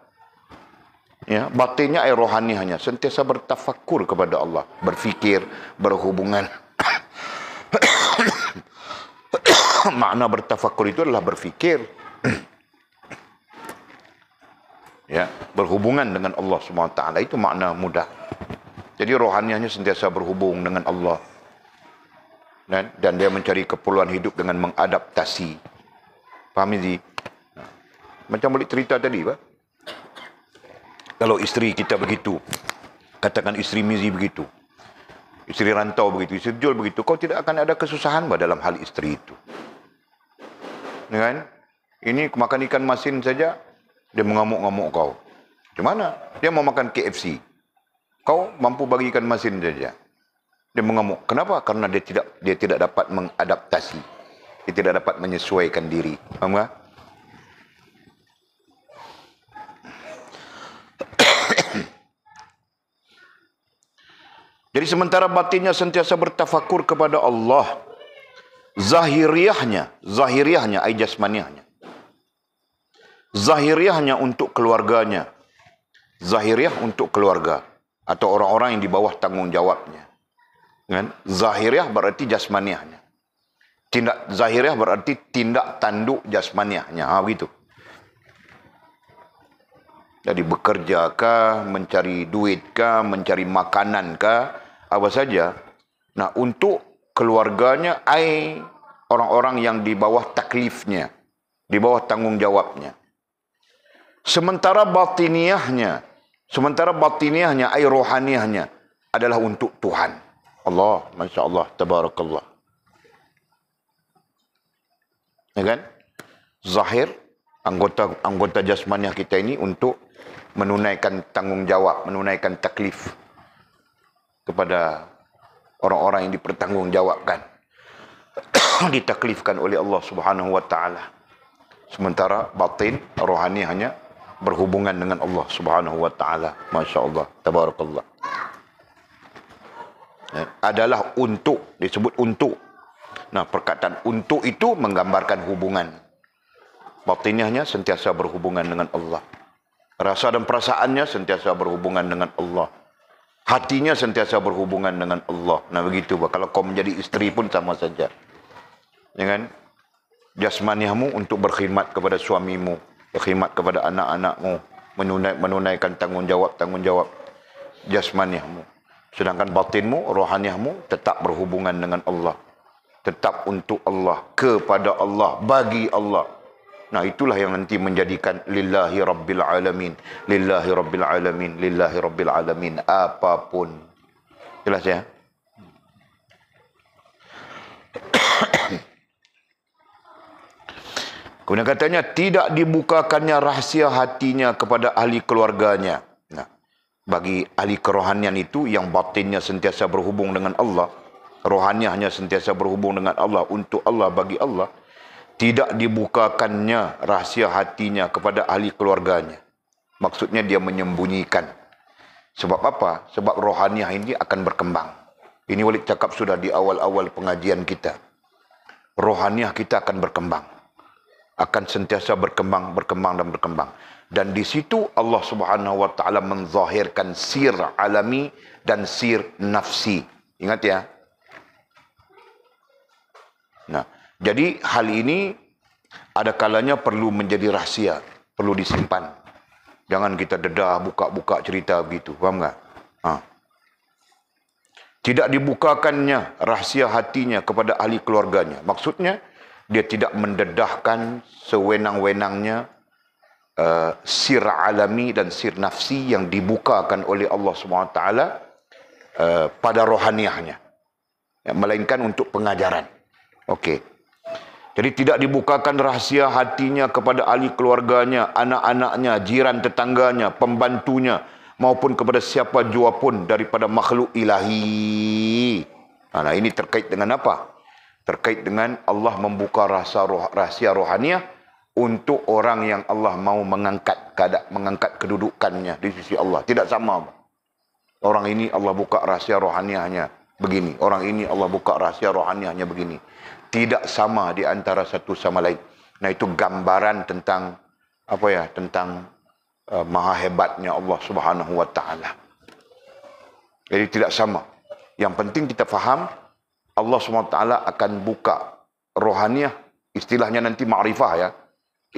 Ya, batinnya air rohaniahnya sentiasa bertafakur kepada Allah, berfikir, berhubungan. makna bertafakur itu adalah berfikir. ya, berhubungan dengan Allah Subhanahu taala itu makna mudah. Jadi rohaniannya sentiasa berhubung dengan Allah. Dan, dan dia mencari kepuluhan hidup dengan mengadaptasi. Paham ini? macam balik cerita tadi, Pak. Kalau isteri kita begitu, katakan isteri Mizi begitu, isteri rantau begitu, isteri jual begitu, kau tidak akan ada kesusahan bah, dalam hal isteri itu kan? Ini makan ikan masin saja, dia mengamuk-ngamuk kau. Di mana? Dia mau makan KFC. Kau mampu bagi ikan masin saja. Dia mengamuk. Kenapa? Karena dia tidak dia tidak dapat mengadaptasi. Dia tidak dapat menyesuaikan diri. Faham tak? Jadi sementara batinnya sentiasa bertafakur kepada Allah zahiriahnya, zahiriahnya, ai jasmaniahnya. Zahiriahnya untuk keluarganya. Zahiriah untuk keluarga atau orang-orang yang di bawah tanggungjawabnya. Kan? Zahiriah berarti jasmaniahnya. Tindak zahiriah berarti tindak tanduk jasmaniahnya. Ha begitu. Jadi bekerja kah, mencari duit kah, mencari makanan kah, apa saja. Nah, untuk keluarganya ai orang-orang yang di bawah taklifnya di bawah tanggungjawabnya sementara batiniahnya sementara batiniahnya ai rohaniahnya adalah untuk Tuhan Allah masya-Allah tabarakallah ya kan zahir anggota anggota jasmaniah kita ini untuk menunaikan tanggungjawab menunaikan taklif kepada orang-orang yang dipertanggungjawabkan ditaklifkan oleh Allah Subhanahu wa taala sementara batin rohani hanya berhubungan dengan Allah Subhanahu wa taala masyaallah tabarakallah eh, adalah untuk disebut untuk nah perkataan untuk itu menggambarkan hubungan batinnya sentiasa berhubungan dengan Allah rasa dan perasaannya sentiasa berhubungan dengan Allah hatinya sentiasa berhubungan dengan Allah. Nah begitu bah. Kalau kau menjadi istri pun sama saja. Ya kan? Jasmaniahmu untuk berkhidmat kepada suamimu. Berkhidmat kepada anak-anakmu. Menunai, menunaikan tanggungjawab-tanggungjawab jasmaniamu. Sedangkan batinmu, rohaniamu tetap berhubungan dengan Allah. Tetap untuk Allah. Kepada Allah. Bagi Allah. Nah itulah yang nanti menjadikan lillahi rabbil alamin, lillahi rabbil alamin, lillahi rabbil alamin apapun. Jelas ya? Kemudian katanya tidak dibukakannya rahsia hatinya kepada ahli keluarganya. Nah, bagi ahli kerohanian itu yang batinnya sentiasa berhubung dengan Allah, rohannya hanya sentiasa berhubung dengan Allah untuk Allah bagi Allah, tidak dibukakannya rahsia hatinya kepada ahli keluarganya. Maksudnya dia menyembunyikan. Sebab apa? Sebab rohaniah ini akan berkembang. Ini Walid cakap sudah di awal-awal pengajian kita. Rohaniah kita akan berkembang. Akan sentiasa berkembang, berkembang dan berkembang. Dan di situ Allah subhanahu wa ta'ala menzahirkan sir alami dan sir nafsi. Ingat ya, Jadi hal ini ada kalanya perlu menjadi rahsia, perlu disimpan. Jangan kita dedah buka-buka cerita begitu, faham tak? Ha. Tidak dibukakannya rahsia hatinya kepada ahli keluarganya. Maksudnya dia tidak mendedahkan sewenang-wenangnya uh, sir alami dan sir nafsi yang dibukakan oleh Allah SWT uh, eh, pada rohaniahnya. Ya, melainkan untuk pengajaran. Okey. Jadi tidak dibukakan rahsia hatinya kepada ahli keluarganya, anak-anaknya, jiran tetangganya, pembantunya maupun kepada siapa jua pun daripada makhluk ilahi. Nah, ini terkait dengan apa? Terkait dengan Allah membuka rahsia, roh, rahsia rohaniah untuk orang yang Allah mau mengangkat kadak mengangkat kedudukannya di sisi Allah. Tidak sama. Orang ini Allah buka rahsia rohaniahnya begini. Orang ini Allah buka rahsia rohaniahnya begini tidak sama di antara satu sama lain. Nah itu gambaran tentang apa ya tentang uh, maha hebatnya Allah Subhanahu Wa Taala. Jadi tidak sama. Yang penting kita faham Allah Subhanahu Wa Taala akan buka rohaniah istilahnya nanti ma'rifah ya.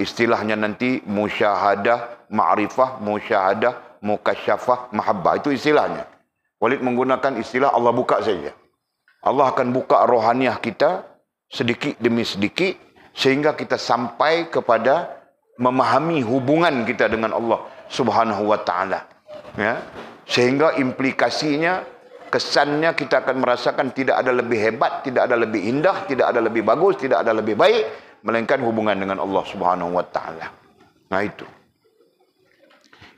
Istilahnya nanti musyahadah, ma'rifah, musyahadah, mukasyafah, mahabbah. Itu istilahnya. Walid menggunakan istilah Allah buka saja. Allah akan buka rohaniah kita sedikit demi sedikit sehingga kita sampai kepada memahami hubungan kita dengan Allah Subhanahu wa taala. Ya. Sehingga implikasinya kesannya kita akan merasakan tidak ada lebih hebat, tidak ada lebih indah, tidak ada lebih bagus, tidak ada lebih baik melainkan hubungan dengan Allah Subhanahu wa taala. Nah itu.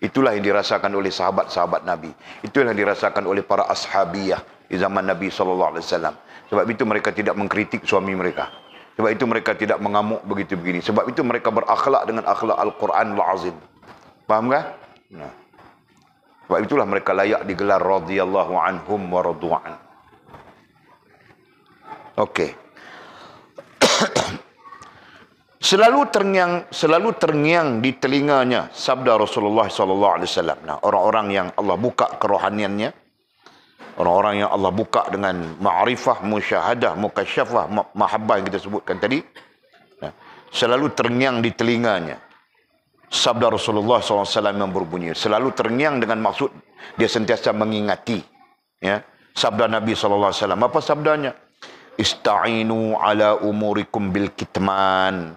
Itulah yang dirasakan oleh sahabat-sahabat Nabi. Itulah yang dirasakan oleh para ashabiyah di zaman Nabi sallallahu alaihi wasallam. Sebab itu mereka tidak mengkritik suami mereka. Sebab itu mereka tidak mengamuk begitu begini. Sebab itu mereka berakhlak dengan akhlak Al-Quran Al-Azim. Faham kan? Nah. Sebab itulah mereka layak digelar radhiyallahu anhum wa radu'an. Okey. selalu terngiang selalu terngiang di telinganya sabda Rasulullah sallallahu alaihi wasallam. Nah, orang-orang yang Allah buka kerohaniannya, orang-orang yang Allah buka dengan ma'rifah, musyahadah, mukasyafah, mahabbah yang kita sebutkan tadi. Ya, selalu terngiang di telinganya. Sabda Rasulullah SAW yang berbunyi. Selalu terngiang dengan maksud dia sentiasa mengingati. Ya. Sabda Nabi SAW. Apa sabdanya? Ista'inu ala umurikum bil kitman.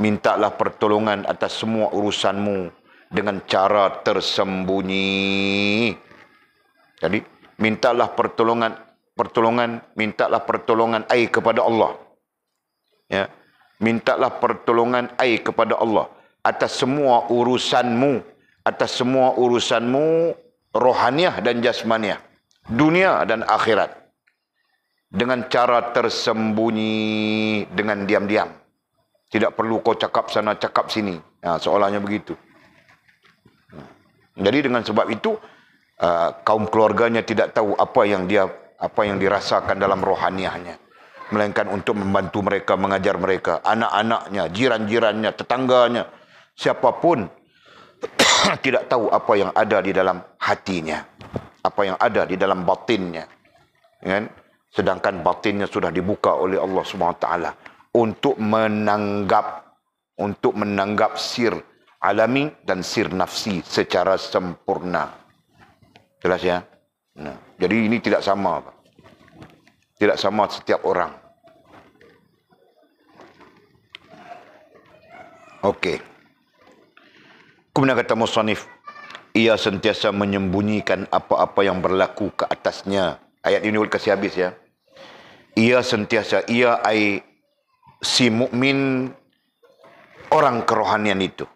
Mintalah pertolongan atas semua urusanmu dengan cara tersembunyi. Jadi, mintalah pertolongan pertolongan mintalah pertolongan air kepada Allah ya mintalah pertolongan air kepada Allah atas semua urusanmu atas semua urusanmu rohaniah dan jasmaniah dunia dan akhirat dengan cara tersembunyi dengan diam-diam tidak perlu kau cakap sana cakap sini ya, ha, seolahnya begitu hmm. jadi dengan sebab itu Ah, kaum keluarganya tidak tahu apa yang dia apa yang dirasakan dalam rohaniahnya melainkan untuk membantu mereka mengajar mereka anak-anaknya jiran-jirannya tetangganya siapapun tidak tahu apa yang ada di dalam hatinya apa yang ada di dalam batinnya kan sedangkan batinnya sudah dibuka oleh Allah Subhanahu taala untuk menanggap untuk menanggap sir alami dan sir nafsi secara sempurna Jelas ya? Nah, jadi ini tidak sama. Tidak sama setiap orang. Okey. Kemudian kata Musanif, ia sentiasa menyembunyikan apa-apa yang berlaku ke atasnya. Ayat ini boleh kasih habis ya. Ia sentiasa, ia ai si mukmin orang kerohanian itu.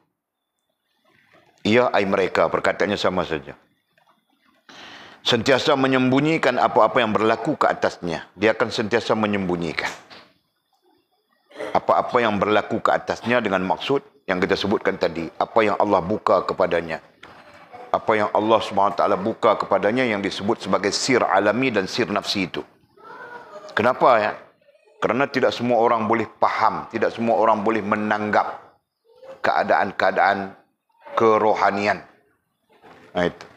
Ia ai mereka, perkataannya sama saja sentiasa menyembunyikan apa-apa yang berlaku ke atasnya. Dia akan sentiasa menyembunyikan. Apa-apa yang berlaku ke atasnya dengan maksud yang kita sebutkan tadi. Apa yang Allah buka kepadanya. Apa yang Allah SWT buka kepadanya yang disebut sebagai sir alami dan sir nafsi itu. Kenapa ya? Kerana tidak semua orang boleh faham. Tidak semua orang boleh menanggap keadaan-keadaan kerohanian. Nah itu.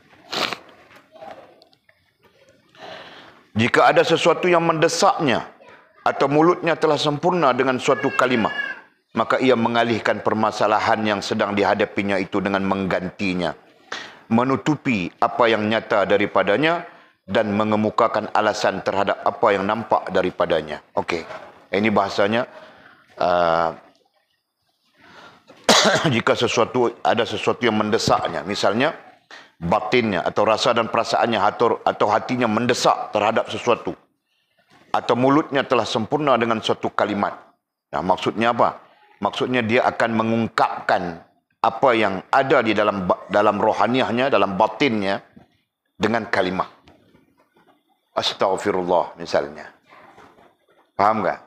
Jika ada sesuatu yang mendesaknya atau mulutnya telah sempurna dengan suatu kalimah, maka ia mengalihkan permasalahan yang sedang dihadapinya itu dengan menggantinya, menutupi apa yang nyata daripadanya dan mengemukakan alasan terhadap apa yang nampak daripadanya. Okey. Ini bahasanya uh, jika sesuatu ada sesuatu yang mendesaknya, misalnya batinnya atau rasa dan perasaannya atau hatinya mendesak terhadap sesuatu atau mulutnya telah sempurna dengan suatu kalimat. Nah, maksudnya apa? Maksudnya dia akan mengungkapkan apa yang ada di dalam dalam rohaniahnya, dalam batinnya dengan kalimat. Astaghfirullah misalnya. Faham enggak?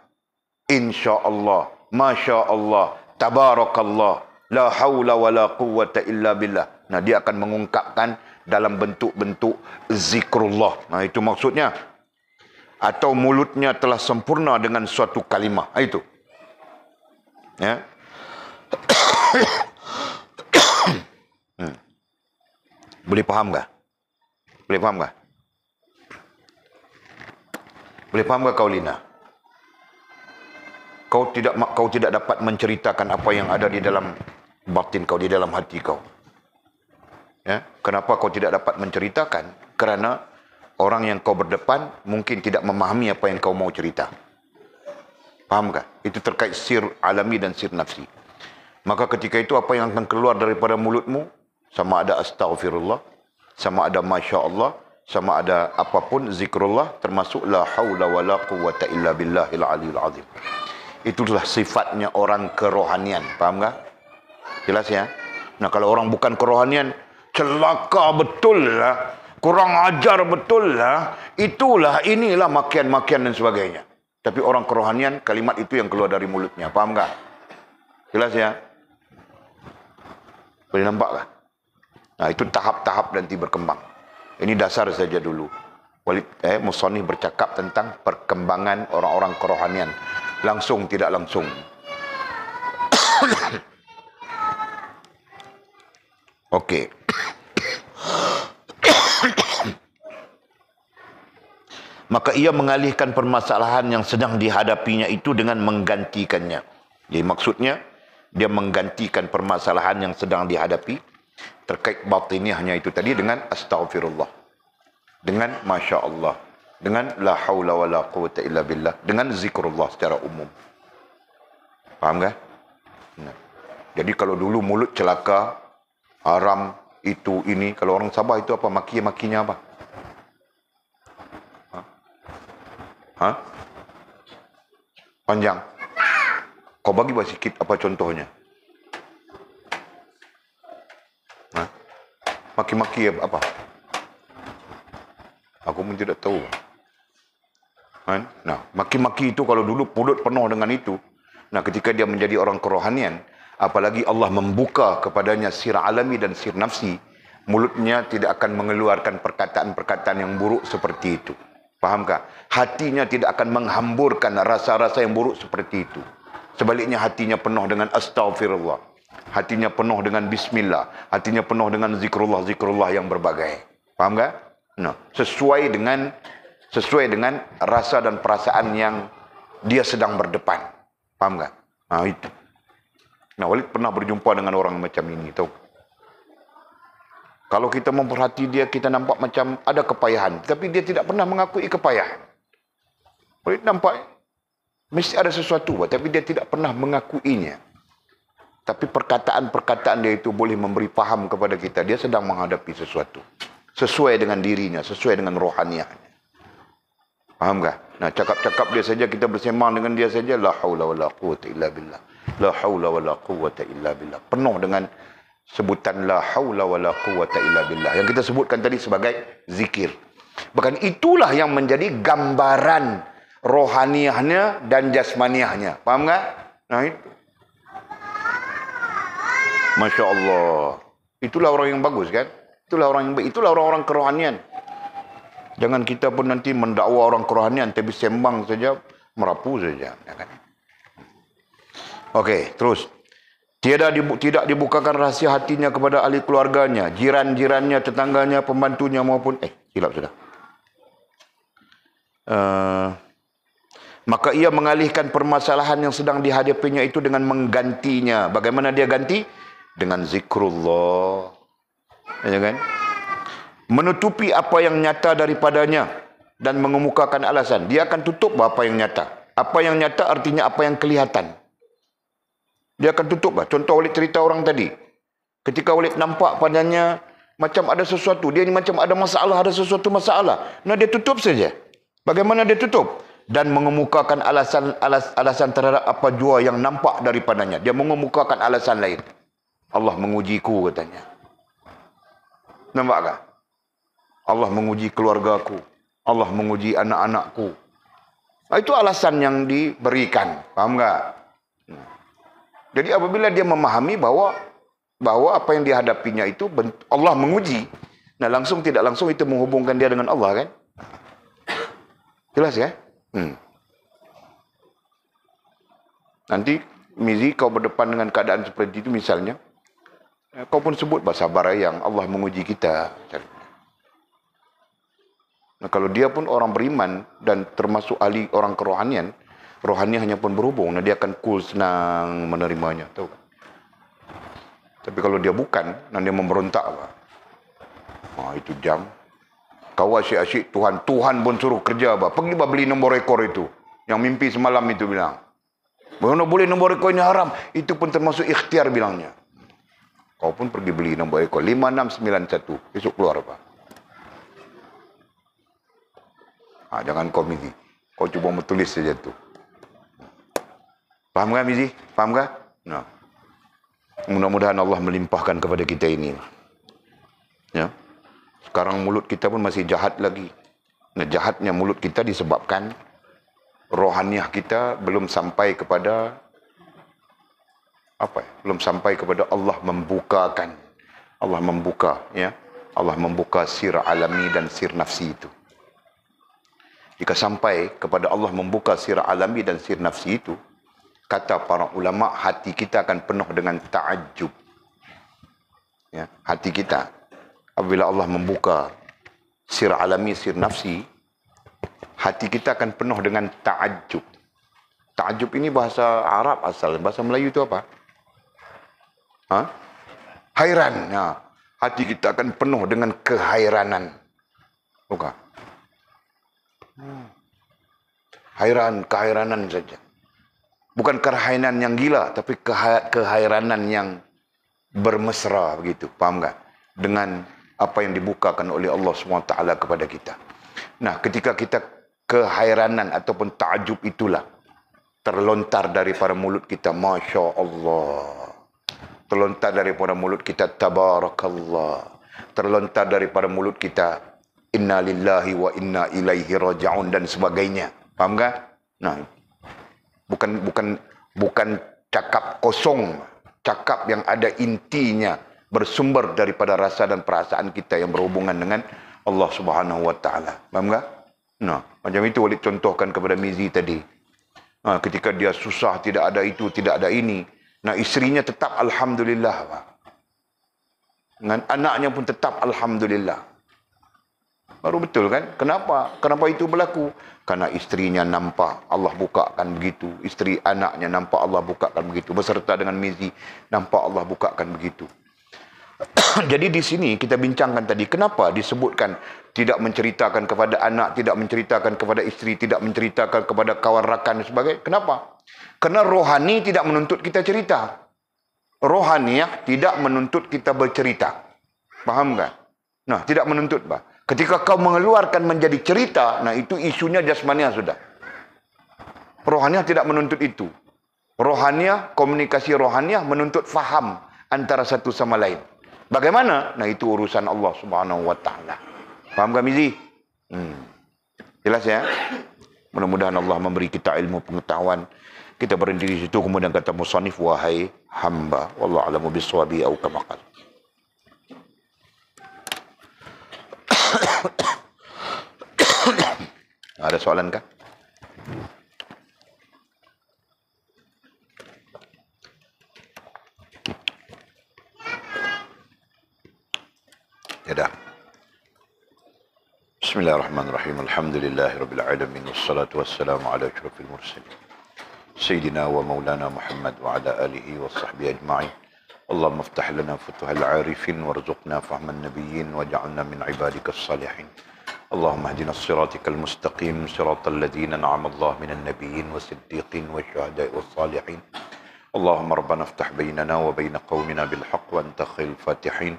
Insyaallah, masyaallah, tabarakallah, la haula wala quwwata illa billah. Nah, dia akan mengungkapkan dalam bentuk-bentuk zikrullah. Nah, itu maksudnya. Atau mulutnya telah sempurna dengan suatu kalimah. Nah, itu. Ya. hmm. Boleh faham tak? Boleh faham tak? Boleh faham tak kau Lina? Kau tidak kau tidak dapat menceritakan apa yang ada di dalam batin kau di dalam hati kau ya kenapa kau tidak dapat menceritakan kerana orang yang kau berdepan mungkin tidak memahami apa yang kau mau cerita fahamkah itu terkait sir alami dan sir nafsi maka ketika itu apa yang akan keluar daripada mulutmu sama ada astaghfirullah sama ada masyaallah sama ada apapun zikrullah termasuk la wa wala quwata illa billahil aliyil azim itulah sifatnya orang kerohanian fahamkah jelas ya nah kalau orang bukan kerohanian celaka betul lah. Kurang ajar betul lah. Itulah, inilah makian-makian dan sebagainya. Tapi orang kerohanian, kalimat itu yang keluar dari mulutnya. paham tak? Jelas ya? Boleh nampak tak? Nah, itu tahap-tahap nanti berkembang. Ini dasar saja dulu. Walid, eh, Musoni bercakap tentang perkembangan orang-orang kerohanian. Langsung, tidak langsung. Okey. maka ia mengalihkan permasalahan yang sedang dihadapinya itu dengan menggantikannya. Jadi maksudnya dia menggantikan permasalahan yang sedang dihadapi terkait hanya itu tadi dengan Astaghfirullah, Dengan masya Allah. Dengan la hawla wa la quwata illa billah. Dengan zikrullah secara umum. Faham kan? Nah. Jadi kalau dulu mulut celaka, haram, itu, ini. Kalau orang sabar itu apa? Maki-makinya apa? Ha? Panjang. Kau bagi buat sikit apa contohnya. Ha? Maki-maki apa? Aku pun tidak tahu. Kan? Nah, maki-maki itu kalau dulu pulut penuh dengan itu. Nah, ketika dia menjadi orang kerohanian, apalagi Allah membuka kepadanya sir alami dan sir nafsi, mulutnya tidak akan mengeluarkan perkataan-perkataan yang buruk seperti itu. Fahamkah? Hatinya tidak akan menghamburkan rasa-rasa yang buruk seperti itu. Sebaliknya hatinya penuh dengan Astaghfirullah. Hatinya penuh dengan bismillah. Hatinya penuh dengan zikrullah-zikrullah yang berbagai. Faham tak? No. Sesuai dengan sesuai dengan rasa dan perasaan yang dia sedang berdepan. Faham tak? Nah, itu. Nah, Walid pernah berjumpa dengan orang macam ini. Tahu? Kalau kita memperhati dia, kita nampak macam ada kepayahan. Tapi dia tidak pernah mengakui kepayah. Boleh nampak, mesti ada sesuatu. Tapi dia tidak pernah mengakuinya. Tapi perkataan-perkataan dia itu boleh memberi faham kepada kita. Dia sedang menghadapi sesuatu. Sesuai dengan dirinya, sesuai dengan rohaniahnya. Fahamkah? Nah, cakap-cakap dia saja, kita bersemang dengan dia saja. La hawla wa la quwata illa billah. La hawla wa la quwata illa billah. Penuh dengan sebutan la haula wala quwata illa billah yang kita sebutkan tadi sebagai zikir. Bahkan itulah yang menjadi gambaran rohaniahnya dan jasmaniahnya. Faham tak? Nah itu. Masya Allah. Itulah orang yang bagus kan? Itulah orang yang baik. Itulah orang-orang kerohanian. Jangan kita pun nanti mendakwa orang kerohanian. Tapi sembang saja. Merapu saja. Ya kan? Okey, terus. Terus. Tiada dibu- tidak dibukakan rahsia hatinya kepada ahli keluarganya, jiran-jirannya, tetangganya, pembantunya maupun eh silap sudah. Uh, maka ia mengalihkan permasalahan yang sedang dihadapinya itu dengan menggantinya. Bagaimana dia ganti? Dengan zikrullah. Ya kan? Menutupi apa yang nyata daripadanya dan mengemukakan alasan. Dia akan tutup apa yang nyata. Apa yang nyata artinya apa yang kelihatan. Dia akan tutup lah. Contoh Walid cerita orang tadi. Ketika Walid nampak padanya macam ada sesuatu. Dia ni macam ada masalah, ada sesuatu masalah. Nah dia tutup saja. Bagaimana dia tutup? Dan mengemukakan alasan alas, alasan terhadap apa jua yang nampak daripadanya. Dia mengemukakan alasan lain. Allah mengujiku katanya. Nampakkah? Allah menguji keluarga aku. Allah menguji anak-anakku. itu alasan yang diberikan. Faham tak? Jadi apabila dia memahami bahwa bahwa apa yang dihadapinya itu Allah menguji. Nah, langsung tidak langsung itu menghubungkan dia dengan Allah kan? Jelas ya? Hmm. Nanti Mizi kau berdepan dengan keadaan seperti itu misalnya eh, kau pun sebut bahasa bara ya, yang Allah menguji kita. Nah, kalau dia pun orang beriman dan termasuk ahli orang kerohanian, Rohani hanya pun berhubung dan dia akan cool senang menerimanya tahu kan? tapi kalau dia bukan dan dia memberontak apa ah, itu jam kau asyik-asyik Tuhan Tuhan pun suruh kerja apa pergi bah beli nombor rekor itu yang mimpi semalam itu bilang Bagaimana boleh nombor rekor ini haram? Itu pun termasuk ikhtiar bilangnya. Kau pun pergi beli nombor rekor. 5691. Besok keluar apa? Ha, jangan kau mimpi. Kau cuba menulis saja tu. Faham kan Mizi? Faham kan? No. Mudah-mudahan Allah melimpahkan kepada kita ini. Ya. Sekarang mulut kita pun masih jahat lagi. Nah, jahatnya mulut kita disebabkan rohaniah kita belum sampai kepada apa? Ya? Belum sampai kepada Allah membukakan. Allah membuka, ya. Allah membuka sir alami dan sir nafsi itu. Jika sampai kepada Allah membuka sir alami dan sir nafsi itu, kata para ulama hati kita akan penuh dengan taajub ya hati kita apabila Allah membuka sir alami sir nafsi hati kita akan penuh dengan taajub taajub ini bahasa Arab asal bahasa Melayu itu apa ha hairan ya hati kita akan penuh dengan kehairanan bukan hairan kehairanan saja bukan kerhainan yang gila tapi kehairanan yang bermesra begitu faham tak dengan apa yang dibukakan oleh Allah SWT kepada kita nah ketika kita kehairanan ataupun ta'jub itulah terlontar dari para mulut kita Masya Allah terlontar dari para mulut kita Tabarakallah terlontar dari para mulut kita innalillahi wa inna ilaihi raja'un dan sebagainya faham tak nah bukan bukan bukan cakap kosong cakap yang ada intinya bersumber daripada rasa dan perasaan kita yang berhubungan dengan Allah Subhanahu wa taala faham tak Nah, macam itu Walid contohkan kepada Mizi tadi Nah, ketika dia susah tidak ada itu tidak ada ini nah isterinya tetap alhamdulillah dan anaknya pun tetap alhamdulillah baru betul kan kenapa kenapa itu berlaku Karena isterinya nampak Allah bukakan begitu isteri anaknya nampak Allah bukakan begitu berserta dengan mizi nampak Allah bukakan begitu jadi di sini kita bincangkan tadi kenapa disebutkan tidak menceritakan kepada anak tidak menceritakan kepada isteri tidak menceritakan kepada kawan rakan dan sebagainya kenapa kerana rohani tidak menuntut kita cerita rohaniah tidak menuntut kita bercerita faham tak kan? nah tidak menuntut bah Ketika kau mengeluarkan menjadi cerita, nah itu isunya jasmania sudah. Rohania tidak menuntut itu. Rohania, komunikasi rohania menuntut faham antara satu sama lain. Bagaimana? Nah itu urusan Allah Subhanahu wa taala. Faham kami Zi? Hmm. Jelas ya? Mudah-mudahan Allah memberi kita ilmu pengetahuan. Kita berhenti di situ kemudian kata musannif wahai hamba, wallahu alamu bisawabi au kama Ada soalan kah? Ya dah. Bismillahirrahmanirrahim. Alhamdulillahirabbil alamin wassalatu wassalamu ala asyrafil mursalin. سيدنا ومولانا محمد وعلى آله وصحبه أجمعين اللهم افتح لنا فتوح العارفين وارزقنا فهم النبيين واجعلنا من عبادك الصالحين اللهم اهدنا صراطك المستقيم صراط الذين انعم الله من النبيين والصديقين والشهداء والصالحين اللهم ربنا افتح بيننا وبين قومنا بالحق وانت خير الفاتحين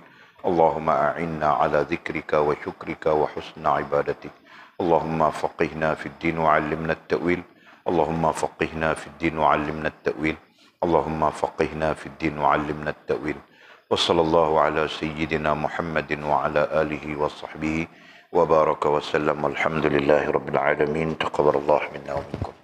اللهم اعنا على ذكرك وشكرك وحسن عبادتك اللهم فقهنا في الدين وعلمنا التاويل اللهم فقهنا في الدين وعلمنا التاويل اللهم فقهنا في الدين وعلمنا التاويل وصلى الله على سيدنا محمد وعلى اله وصحبه وبارك وسلم والحمد لله رب العالمين تقبل الله منا ومنكم